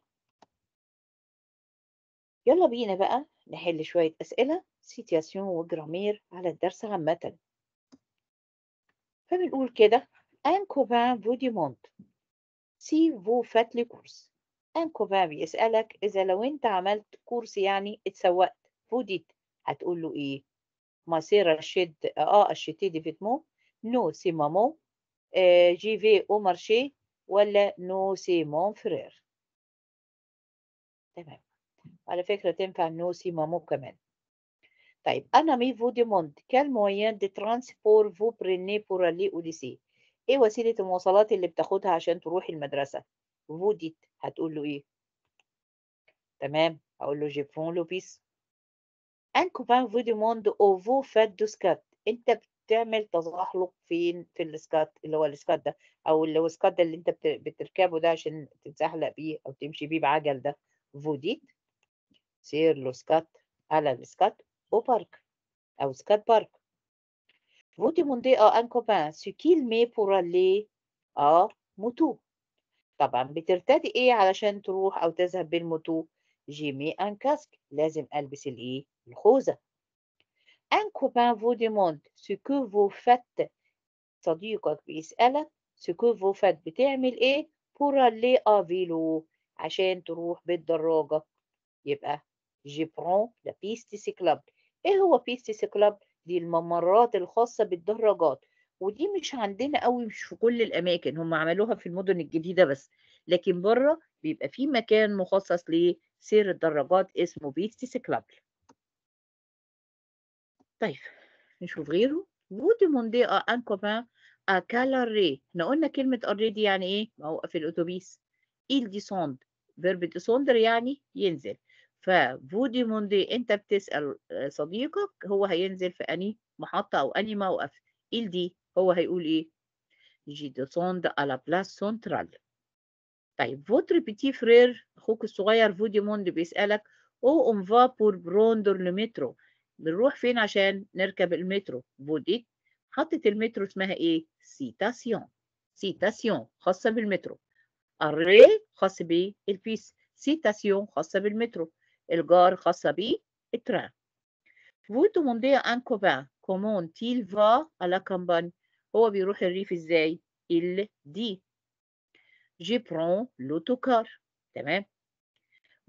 يلا بينا بقى نحل شوية أسئلة سيتياسيون وجرامير على الدرس عامة فبنقول كده ان كوبان مونت سي فو فات لي كورس انكو فاب يسألك إذا لو أنت عملت كورس يعني اتسوقت فوديت هتقول له إيه؟ ما سير شد آه أشتي دي فيتمو نو سي مامو آه جي في أو مارشي ولا نو سي مون فرير تمام على فكرة تنفع نو سي مامو كمان طيب أنا مي فو ديموند كال مويان دي ترانسبور فو بريني بور اللي اوديسي إيه وسيلة المواصلات اللي بتاخدها عشان تروح المدرسة فوديت هتقول له إيه تمام هقول له جيبون لو بيس ان كوبان فودي موند اوفو فات دو سكات انت بتعمل تزحلق فين في السكات اللي هو السكات ده او اللي هو السكات ده اللي انت بتركبه ده عشان تتزحلق بيه او تمشي بيه بعجل ده فوديت سير لو سكات على السكات او بارك او سكات بارك Vous demandez euh, à un copain ce qu'il met pour aller à موتو طبعا بترتدي ايه علشان تروح او تذهب بالموتو جيمي ان كاسك لازم البس الايه الخوذه ان كوبان فو سو كو فو فات صديقك بيسألك سكو فو فات بتعمل ايه بور لي افيلو عشان تروح بالدراجه يبقى جي برون لا بيستي سيكلاب ايه هو بيستي سيكلاب دي الممرات الخاصة بالدراجات ودي مش عندنا قوي مش في كل الأماكن هم عملوها في المدن الجديدة بس لكن بره بيبقى في مكان مخصص لسير الدراجات اسمه بيتي سيكلابل طيب نشوف غيره بودي demandez à un copain à احنا قلنا كلمة أري دي يعني ايه موقف الأتوبيس صند descend verb صندر يعني ينزل ففودي موندي انت بتسأل آه، صديقك هو هينزل في اني محطة او اني موقف ايه دي هو هيقول ايه جي دو سوند على بلاس سونترال طيب فوتر بيتي فرير اخوك الصغير فودي موندي بيسألك او اون فا بور بروندر لمترو بنروح فين عشان نركب المترو فودي محطة المترو اسمها ايه سيتاسيون سيتاسيون خاصة بالمترو الري خاص بالبيس سيتاسيون خاصة بالمترو الجار خاصة به التران Vous demandez à un copain comment il va à la campagne هو بيروح الريف ازاي il dit je prends l'autocar تمام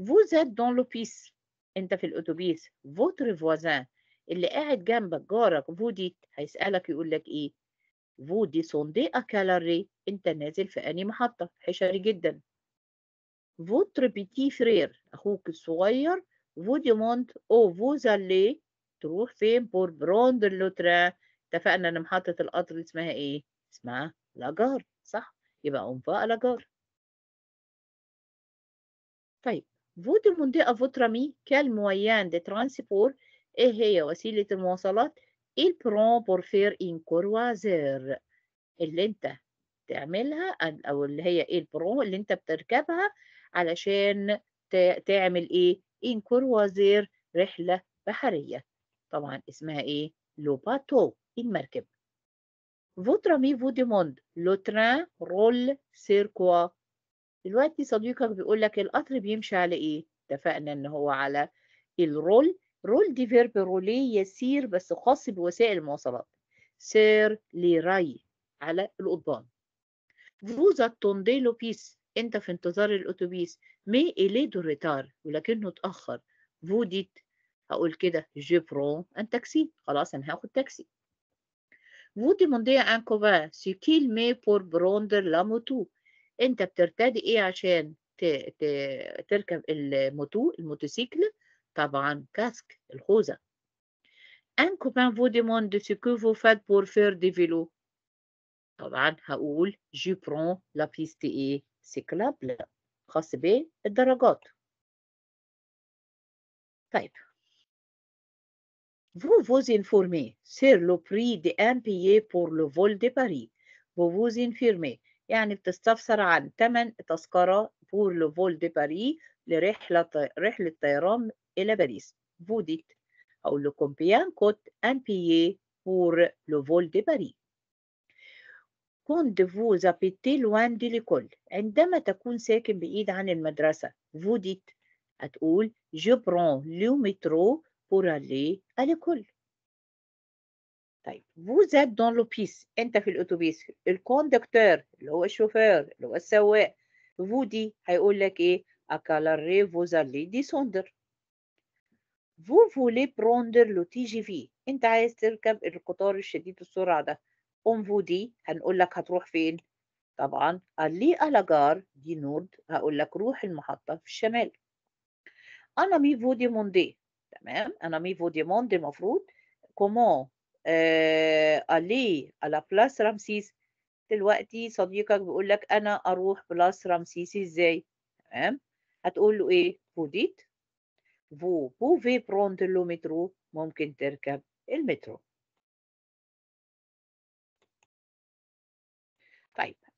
vous êtes dans l'office انت في الاتوبيس votre voisin اللي قاعد جنبك جارك vous dites هيسألك يقول لك ايه vous descendez à quelle arrêt انت نازل في انهي محطة حشري جدا votre petit frère أخوك الصغير vous demande أو oh, vous allez تروح فين pour prendre le train اتفقنا ان محطة القطر اسمها ايه؟ اسمها لاجار صح؟ يبقى اون فا لاجار طيب vous demandez à votre ami quel moyen de transport ايه هي وسيلة المواصلات il prend pour faire une croisière اللي انت تعملها او اللي هي ايه البرو اللي انت بتركبها علشان تعمل ايه ان وزير رحله بحريه طبعا اسمها ايه لوباتو المركب votre ami vous demande le train roule دلوقتي صديقك بيقول لك القطر بيمشي على ايه اتفقنا ان هو على الرول رول دي فيرب رولي يسير بس خاص بوسائل المواصلات سير لي راي على القضبان فوزا تونديلو بيس أنت في انتظار الأتوبيس مي إلي دو ريتار ولكنه اتأخر فوديت هقول كده جي برون أن تاكسي خلاص أنا هاخد تاكسي Vous demandez ان un copain ce qu'il met pour prendre la أنت بترتدي إيه عشان ت... ت... تركب الموتو الموتوسيكل طبعا كاسك الخوذة. ان copain vous demande ce que فو فات بور فير دي فيلو طبعا هقول جي برون لا بيست إيه سيكلاب لا خاص بالدرجات طيب vous سير لو بري دي prix de impayé pour le vol de Paris vous vous informez يعني بتستفسر عن تمن تذكره بور لو فول de Paris لرحله رحله طيران الى باريس فو ديت أو لكم بيان كوت ان بي اي بور لو فول دي باريس يكون دفو زابيتي لوان دي لكل عندما تكون ساكن بعيد عن المدرسة فو هتقول جو برون لو مترو بور الي لكل طيب فو زات دون لوبيس انت في الاتوبيس الكوندكتور اللي هو الشوفير اللي هو السواق فو دي هيقول لك ايه اكالاري فوز الي دي سوندر فو فولي بروندر لو تي جي في انت عايز تركب القطار الشديد السرعه ده أنفودي هنقول لك هتروح فين طبعا قال لي ألاجار دي نورد هقول لك روح المحطة في الشمال أنا مي فودي موندي تمام أنا مي فودي موندي المفروض كومون آه ألي على بلاس رمسيس دلوقتي صديقك بيقول لك أنا أروح بلاس رمسيس إزاي تمام هتقول له إيه فوديت فو بوفي بروند لو مترو ممكن تركب المترو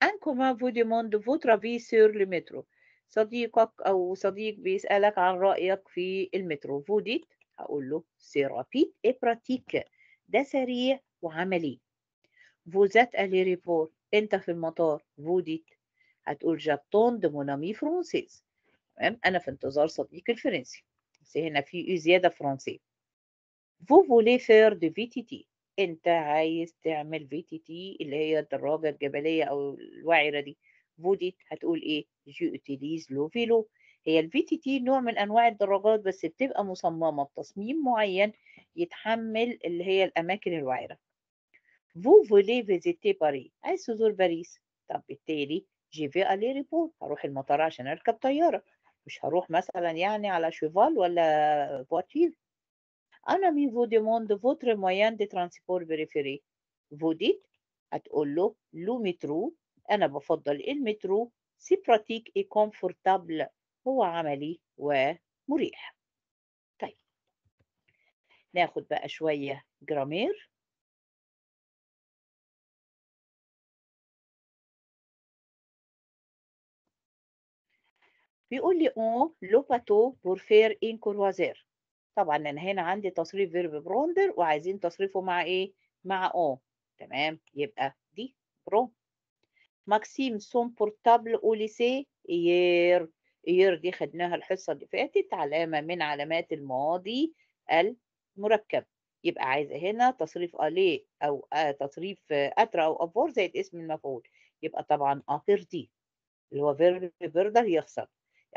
ان أنكما فوديموند فوترا في سور مترو صديقك أو صديق بيسألك عن رأيك في المترو فو ديت أقول له سيرابيت إي براتيك ده سريع وعملي فوزات ألي ريبور أنت في المطار فو ديت هتقول جابتون دو امي فرونسيز تمام أنا في انتظار صديقي الفرنسي بس هنا في زيادة فرنسي فو فولي فير دو في تي أنت عايز تعمل في تي تي اللي هي الدراجة الجبلية أو الوعرة دي فوديت هتقول إيه؟ جو أوتيليز لو فيلو هي الفي تي تي نوع من أنواع الدراجات بس بتبقى مصممة بتصميم معين يتحمل اللي هي الأماكن الوعرة فو فولي فيزيتي باري عايز تزور باريس طب بالتالي جي في ألي ريبور هروح المطار عشان أركب طيارة مش هروح مثلا يعني على شيفال ولا فواتير انا مي فو ديموند فوتر moyen دي ترانسبور بريفيري فو ديت هتقول له لو مترو أنا بفضل المترو سي براتيك إي كومفورتابل هو عملي ومريح. طيب ناخد بقى شوية جرامير بيقول لي اون لو باتو بور فير ان كروازير طبعًا أنا هنا عندي تصريف verb بروندر وعايزين تصريفه مع إيه؟ مع او تمام يبقى دي برو ماكسيم سون بورتابل أو ليسيه إير إير دي خدناها الحصة اللي فاتت علامة من علامات الماضي المركب يبقى عايزة هنا تصريف الي أو آه، تصريف أترا أو أفور زائد اسم المفعول يبقى طبعا دي اللي هو فيرب بيردر يخسر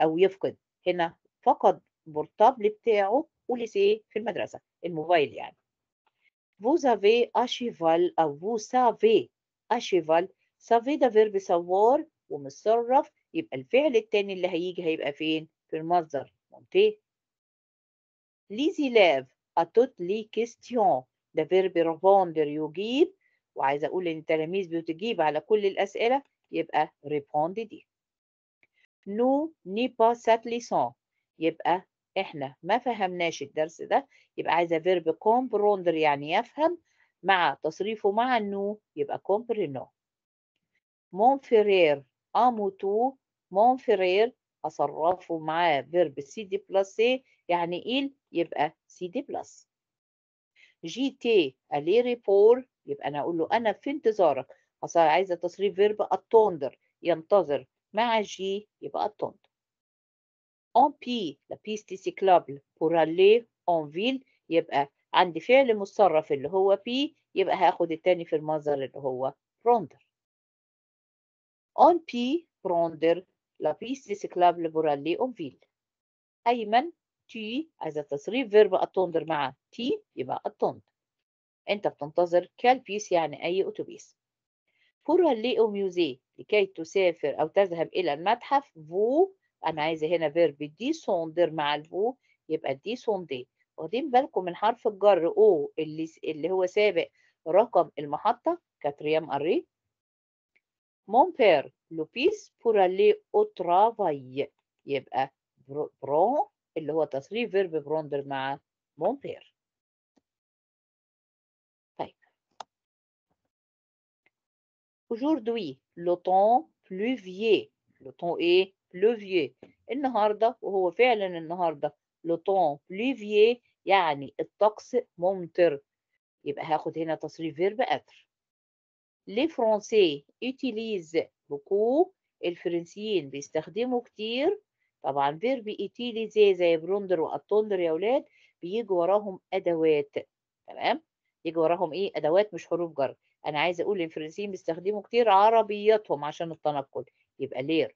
أو يفقد هنا فقد بورتابل بتاعه والليسيه في المدرسة الموبايل يعني vous avez un cheval أو vous savez un cheval savez ده فيرب سوار ومتصرف يبقى الفعل التاني اللي هيجي هيبقى فين؟ في المصدر مونتيه les élèves à toutes les questions ده فيرب ريبوندر يجيب وعايزة أقول إن التلاميذ بتجيب على كل الأسئلة يبقى ريبوند دي نو ني با سات ليسون يبقى احنا ما فهمناش الدرس ده يبقى عايزه فيرب كومبروندر يعني يفهم مع تصريفه مع النو يبقى كومبرينو مونفرير اموتو مونفرير اصرفه مع فيرب سي دي بلس ايه يعني ايل يبقى سي دي بلس جي تي اليري ريبور يبقى انا اقول له انا في انتظارك عايزه تصريف فيرب اتوندر ينتظر مع جي يبقى اتوندر اون بي لبيست سيكلابل aller اون فيل يبقى عندي فعل مصرف اللي هو بي يبقى هاخد التاني في المصدر اللي هو بروندر اون بي بروندر لابيست سيكلابل aller اون فيل ايمن تي اذا تصريف فيرب اتوندر مع تي يبقى اتوند انت بتنتظر كالبيس يعني اي اتوبيس بورالي او ميوزي لكي تسافر او تذهب الى المتحف فو انا عايزه هنا فيرب دي سوندر مع الفو يبقى دي سوندي واخدين بالكم من حرف الجر او اللي اللي هو سابق رقم المحطه كاتريام اري مون بير لوبيس بورالي او ترافاي يبقى برون اللي هو تصريف فيرب بروندر مع مون بير طيب aujourd'hui le temps pluvieux le temps est لوفيي النهارده وهو فعلا النهارده لو ليفيي يعني الطقس ممطر يبقى هاخد هنا تصريف فيرب اتر لي فرونسي يوتيليز بوكو الفرنسيين بيستخدموا كتير طبعا فيرب يوتيليزي زي بروندر واتوندر يا ولاد بيجي وراهم ادوات تمام يجي وراهم ايه ادوات مش حروف جر انا عايزه اقول الفرنسيين بيستخدموا كتير عربياتهم عشان التنقل يبقى لير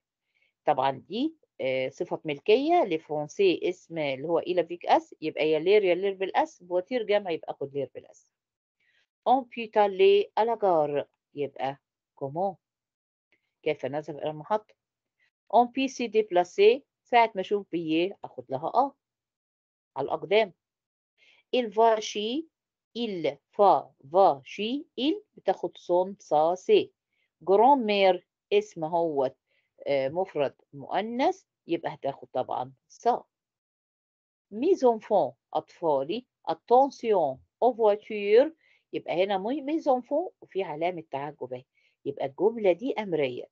طبعا دي آه، صفة ملكية لفرنسي اسم اللي هو إيلا فيك أس يبقى يا لير يا لير بالأس بواتير جمع يبقى خد لير بالأس اون بيتا لي على جار يبقى كومون كيف نذهب إلى المحطة اون بي سي دي بلاسي ساعة ما أشوف بيي إيه أخد لها أ آه. على الأقدام إل va شي فا فاشي شي بتاخد صون صا سي جران مير اسم هوت آه، مفرد مؤنث يبقى هتاخد طبعا سا ميزونفون أطفالي اتونسيون أو فواتير يبقى هنا ميزونفون وفي علامة تعجب اهي يبقى الجملة دي أمرية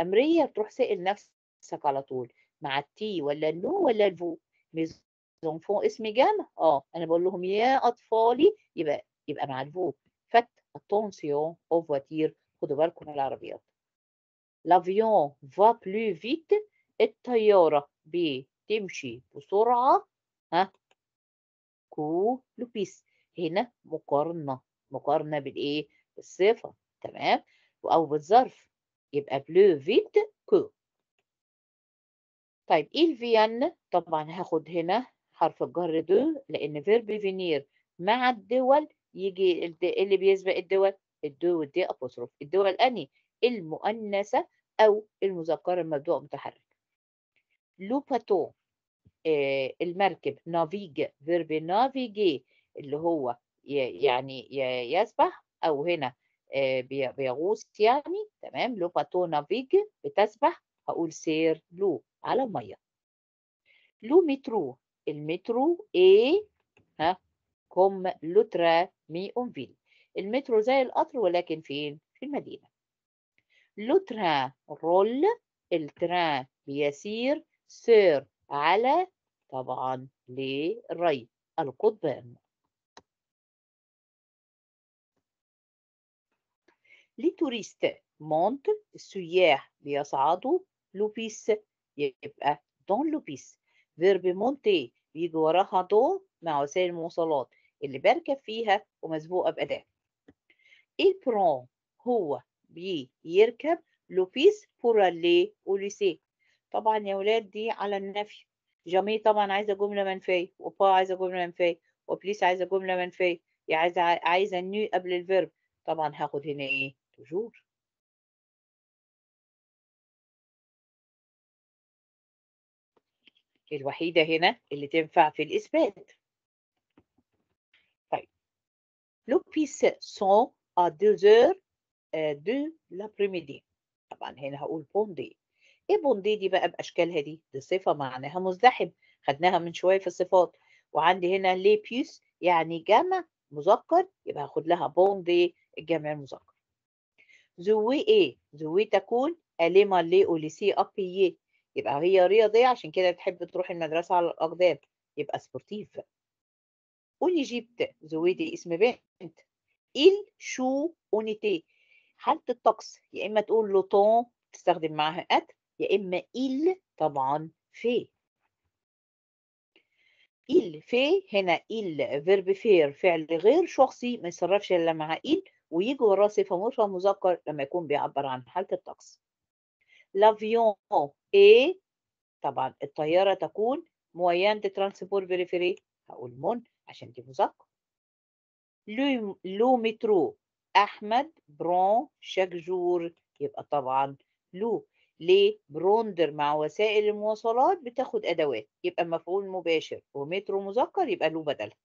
أمرية تروح سائل نفسك على طول مع التي ولا النو ولا الفو ميزونفون اسم جمع اه أنا بقول لهم يا أطفالي يبقى يبقى مع الفو فات اتونسيون أو فواتير خدوا بالكم من العربيات l'avion va plus vite الطيارة بتمشي بسرعة ها كو لوبيس هنا مقارنة مقارنة بالإيه؟ بالصفة تمام أو بالظرف يبقى بلو فيت كو طيب إيه الفيان؟ طبعا هاخد هنا حرف الجر دو لأن فيرب فينير مع الدول يجي اللي بيسبق الدول الدو والدي أبوستروف الدول أني المؤنثة أو المذكر المبدوء متحرك لو باتو آه المركب نافيج فيرب نافيجي اللي هو يعني يسبح أو هنا آه بيغوص يعني تمام لو باتو نافيج بتسبح هقول سير لو على المية لو مترو المترو ايه ها كوم لوترا مي اونفيل المترو زي القطر ولكن فين في المدينه لوترا رول التران بيسير سير على طبعا للري القضبان لتوريست مونت السياح بيصعدوا لوبيس يبقى دون لوبيس فيرب مونتي بيجي وراها دون مع وسائل المواصلات اللي بركب فيها ومسبوقه بأداة البرون هو بي يركب لوبيس فورالي اوليسيه طبعا يا ولاد دي على النفي جامي طبعا عايزه جمله منفيه وبا عايزه جمله منفيه وبليس عايزه جمله منفيه عايزه عايزه النيو قبل الفيرب طبعا هاخد هنا ايه توجور الوحيده هنا اللي تنفع في الاثبات طيب لوبيس سون ا دوزور دو آه، لابريميدي طبعا هنا هقول بوندي ايه بوندي دي بقى باشكالها دي دي صفه معناها مزدحم خدناها من شويه في الصفات وعندي هنا ليبيوس يعني جمع مذكر يبقى هاخد لها بوندي الجمع المذكر زوي ايه زوي تكون اليما لي اوليسي ابيي يبقى هي رياضيه عشان كده بتحب تروح المدرسه على الاقدام يبقى سبورتيف اونيجيبت زوي دي اسم بنت ال شو اونيتي حالة الطقس يا إما تقول لو طون تستخدم معاها ات يا إما إل طبعا في إل في هنا إل فيرب فير فعل غير شخصي ما يتصرفش إلا مع إل ويجي وراه صفة مرفع مذكر لما يكون بيعبر عن حالة الطقس لافيون إيه طبعا الطيارة تكون مويان دي ترانسبور بريفيري هقول مون عشان دي مذكر لو مترو أحمد برون شاك جور يبقى طبعا لو ليه بروندر مع وسائل المواصلات بتاخد أدوات يبقى مفعول مباشر ومترو مذكر يبقى له بدلها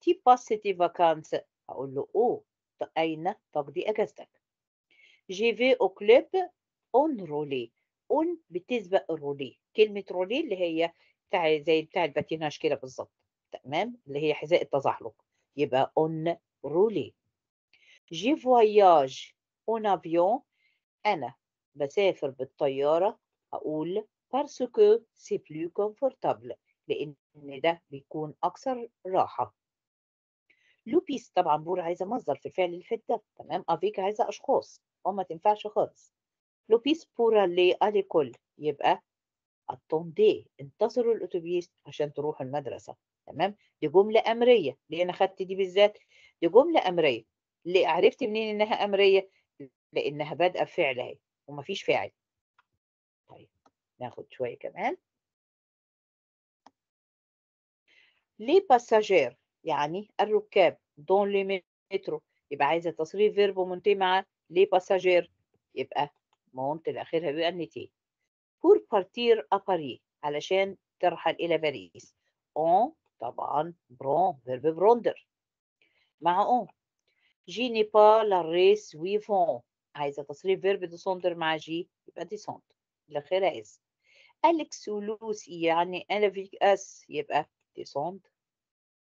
تي باسيتي فاكانس هقول له أو أين تقضي أجازتك جي في أو كليب أون رولي أون بتسبق الرولي كلمة رولي اللي هي بتاع زي بتاع الباتيناج كده بالظبط تمام اللي هي حذاء التزحلق يبقى أون رولي جي فواياج اون افيون انا بسافر بالطياره هقول بارسكو سي بلو كونفورتابل لان ده بيكون اكثر راحه لوبيس طبعا بور عايزه مصدر في الفعل الفتة تمام افيك عايزه اشخاص وما تنفعش خالص لوبيس بورا لي اليكول يبقى اتوندي انتظروا الاتوبيس عشان تروحوا المدرسه تمام دي جمله امريه لان اخدت دي بالذات دي جمله امريه ليه عرفت منين انها امريه لانها بادئه بفعل اهي ومفيش فاعل طيب ناخد شويه كمان لي باساجير يعني الركاب دون لي مترو يبقى عايزه تصريف فيرب ومنتهي مع لي باساجير يبقى مونت الاخيرها بيبقى نتي بور بارتير اباري علشان ترحل الى باريس اون طبعا برون فيرب بروندر مع اون جي با لا ريس وي فون عايزه تصريف فيرب ديسوندر مع جي يبقى ديسوند الاخيره اس اليكس ولوس يعني انا فيك اس يبقى ديسوند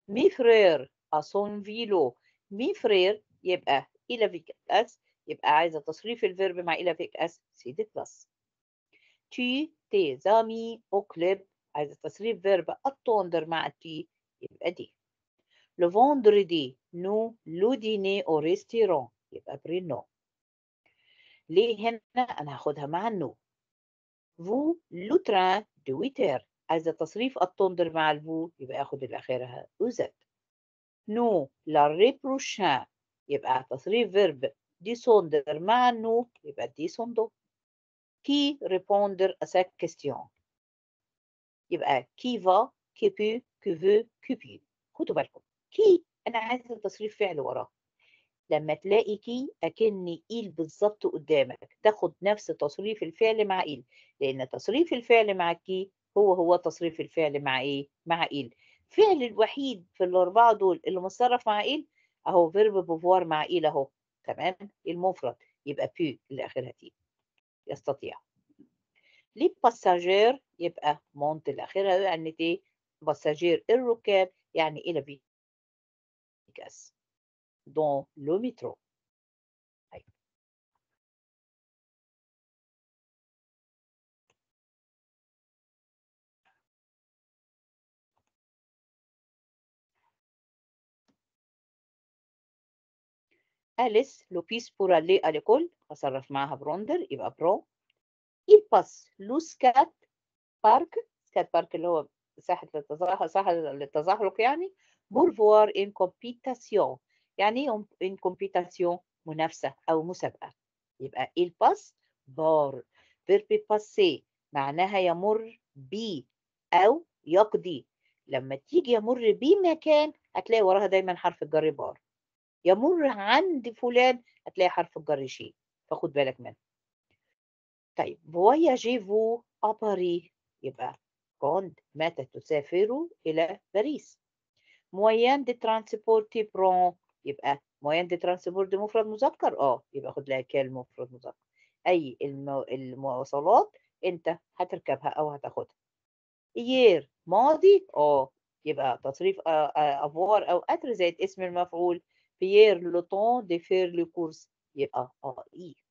مي فرير اسون فيلو مي فرير يبقى الى فيك اس يبقى عايزه تصريف الفيرب مع الى فيك اس سي دي بلس تي تي زامي او كليب عايزه تصريف فيرب اتوندر مع تي يبقى دي Le vendredi, nous le dîner au restaurant. يبقى برينو ليه هنا أنا هاخدها مع Nous فو لو تران دويتر عايزة تصريف التندر مع الفو يبقى آخد الأخيرة أوزت نو لاري بروشان يبقى تصريف فيرب دي سوندر مع نو يبقى دي سوندو كي ريبوندر كيستيون يبقى كي كي بو كي فو خدوا بالكم كي انا عايز تصريف فعل وراه لما تلاقي كي اكن ايل بالظبط قدامك تاخد نفس تصريف الفعل مع ايل لان تصريف الفعل مع كي هو هو تصريف الفعل مع ايه مع ايل الفعل الوحيد في الاربعه دول اللي متصرف مع ايل اهو فيرب بوفوار مع ايل اهو تمام المفرد يبقى بي اللي اخرها تي يستطيع لي باساجير يبقى مونت اللي اخرها يعني تي باساجير الركاب يعني الى بي efficace dans le métro. أليس لوبيس بورالي أليكول هصرف معاها بروندر يبقى برو إلباس لوس كات بارك سكات بارك اللي هو ساحة للتزحلق ساحة للتزحلق يعني بورفوار ان كومبيتاسيون يعني ايه ان كومبيتاسيون منافسه او مسابقه يبقى ايه الباس بار فيربي باسي معناها يمر بي او يقضي لما تيجي يمر بمكان هتلاقي وراها دايما حرف الجر بار يمر عند فلان هتلاقي حرف الجر شيء فخد بالك منه طيب ا اباري يبقى كوند متى تسافر الى باريس موين دي ترانسبورتي برون يبقى موين دي ترانسبورت دي مفرد مذكر اه يبقى خد لها كلمه مفرد مذكر اي المو... المواصلات انت هتركبها او هتاخدها يير ماضي اه يبقى تصريف افوار آه، آه، او اتر زائد اسم المفعول بيير طون دي فير كورس يبقى اه اي e.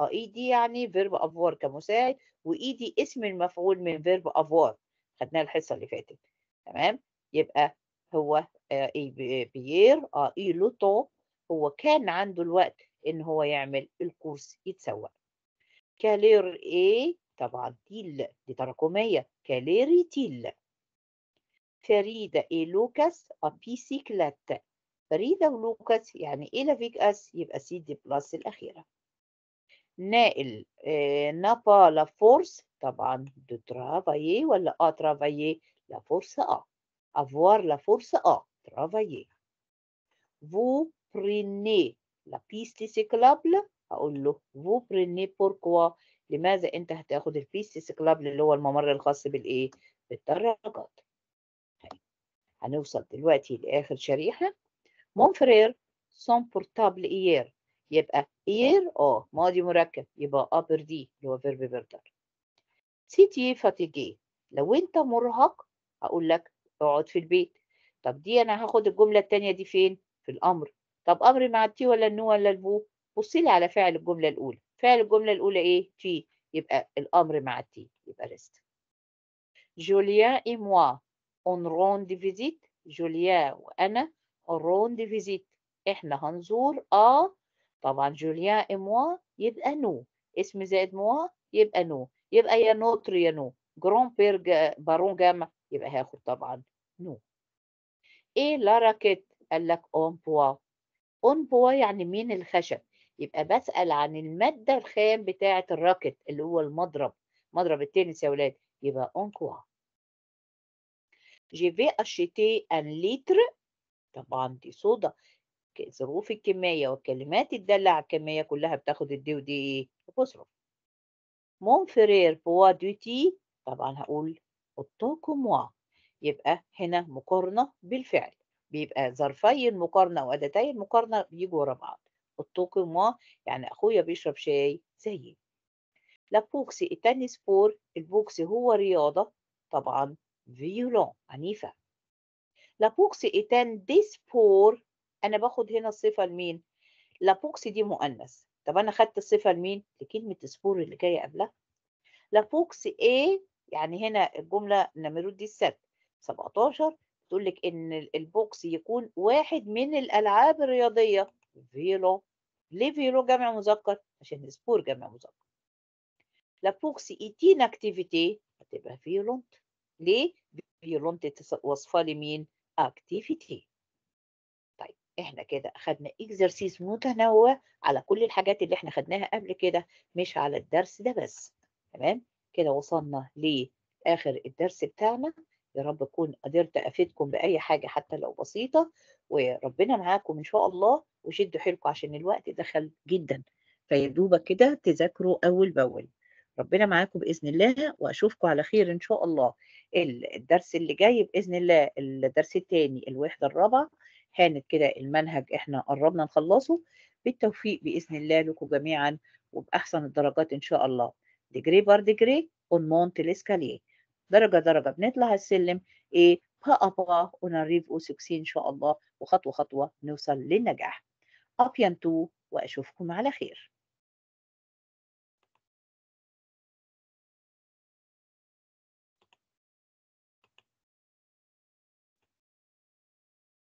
اه اي e دي يعني فيرب افوار كمساعد واي دي اسم المفعول من فيرب افوار خدناها الحصه اللي فاتت تمام يبقى هو آه، آه، بيير اه اي لوتو هو كان عنده الوقت ان هو يعمل الكورس يتسوق كالير اي طبعا تيل دي تراكميه كاليري تيل فريدة اي لوكاس ابيسيكلات آه، فريدة ولوكاس يعني اي لافيك اس يبقى سي دي بلس الاخيرة نائل إيه نابا لا فورس طبعا دو ترافايي ولا اه ترافايي لا فورس اه avoir la force à travailler. Vous prenez la piste cyclable أقول ah, له vous prenez pourquoi لماذا انت هتاخد البيست سيكلابل اللي هو الممر الخاص بالايه بالدراجات طيب، هنوصل دلوقتي لاخر شريحه مون فرير سون بورتابل اير يبقى اير اه ماضي مركب يبقى ابر آه، دي اللي هو فيرب بيردر سيتي فاتيجي لو انت مرهق هقول لك اقعد في البيت طب دي انا هاخد الجمله الثانيه دي فين في الامر طب امر مع التي ولا النو ولا البو بصي لي على فعل الجمله الاولى فعل الجمله الاولى ايه تي يبقى الامر مع التي يبقى ريست جوليان اي موا اون رون دي فيزيت جوليان وانا اون رون دي فيزيت احنا هنزور اه طبعا جوليان اي موا يبقى نو اسم زائد موا يبقى نو يبقى يا نوتر يا نو جرون بير بارون جاما يبقى هاخد طبعا نو ايه لا راكيت قال لك اون بوا اون بوا يعني مين الخشب يبقى بسأل عن المادة الخام بتاعة الراكت اللي هو المضرب مضرب التنس يا ولاد يبقى اون بوا جي في اشيتي ان لتر طبعا دي صودا ظروف الكمية والكلمات الدالة على الكمية كلها بتاخد الدي ودي ايه بصرف مون فرير بوا دوتي طبعا هقول اوتو موا يبقى هنا مقارنة بالفعل بيبقى ظرفي المقارنة وأداتي المقارنة بيجوا ورا بعض ما يعني أخويا بيشرب شاي زيي بوكسي التنس بور البوكس هو رياضة طبعا فيولون عنيفة بوكسي إتان ديس بور أنا باخد هنا الصفة لمين؟ بوكسي دي مؤنث طب أنا خدت الصفة لمين؟ لكلمة سبور اللي جاية قبلها بوكسي إيه يعني هنا الجملة نمرود دي السبت 17 تقول لك ان البوكس يكون واحد من الالعاب الرياضيه فيلو ليه فيلو جمع مذكر عشان سبور جمع مذكر لا بوكس ايتين اكتيفيتي هتبقى فيولونت ليه فيولونت وصفه لمين اكتيفيتي طيب احنا كده اخذنا اكزرسيس متنوع على كل الحاجات اللي احنا خدناها قبل كده مش على الدرس ده بس تمام كده وصلنا لاخر الدرس بتاعنا يا رب أكون قدرت أفيدكم بأي حاجة حتى لو بسيطة وربنا معاكم إن شاء الله وشدوا حيلكم عشان الوقت دخل جدا فيدوبك كده تذاكروا أول بأول ربنا معاكم بإذن الله وأشوفكم على خير إن شاء الله الدرس اللي جاي بإذن الله الدرس الثاني الوحدة الرابعة هانت كده المنهج إحنا قربنا نخلصه بالتوفيق بإذن الله لكم جميعا وبأحسن الدرجات إن شاء الله ديجري بار ديجري اون مونت لسكاليه درجه درجه بنطلع السلم ايه بقى بقى ونريف او 6 ان شاء الله وخطوه خطوه نوصل للنجاح ابيان تو واشوفكم على خير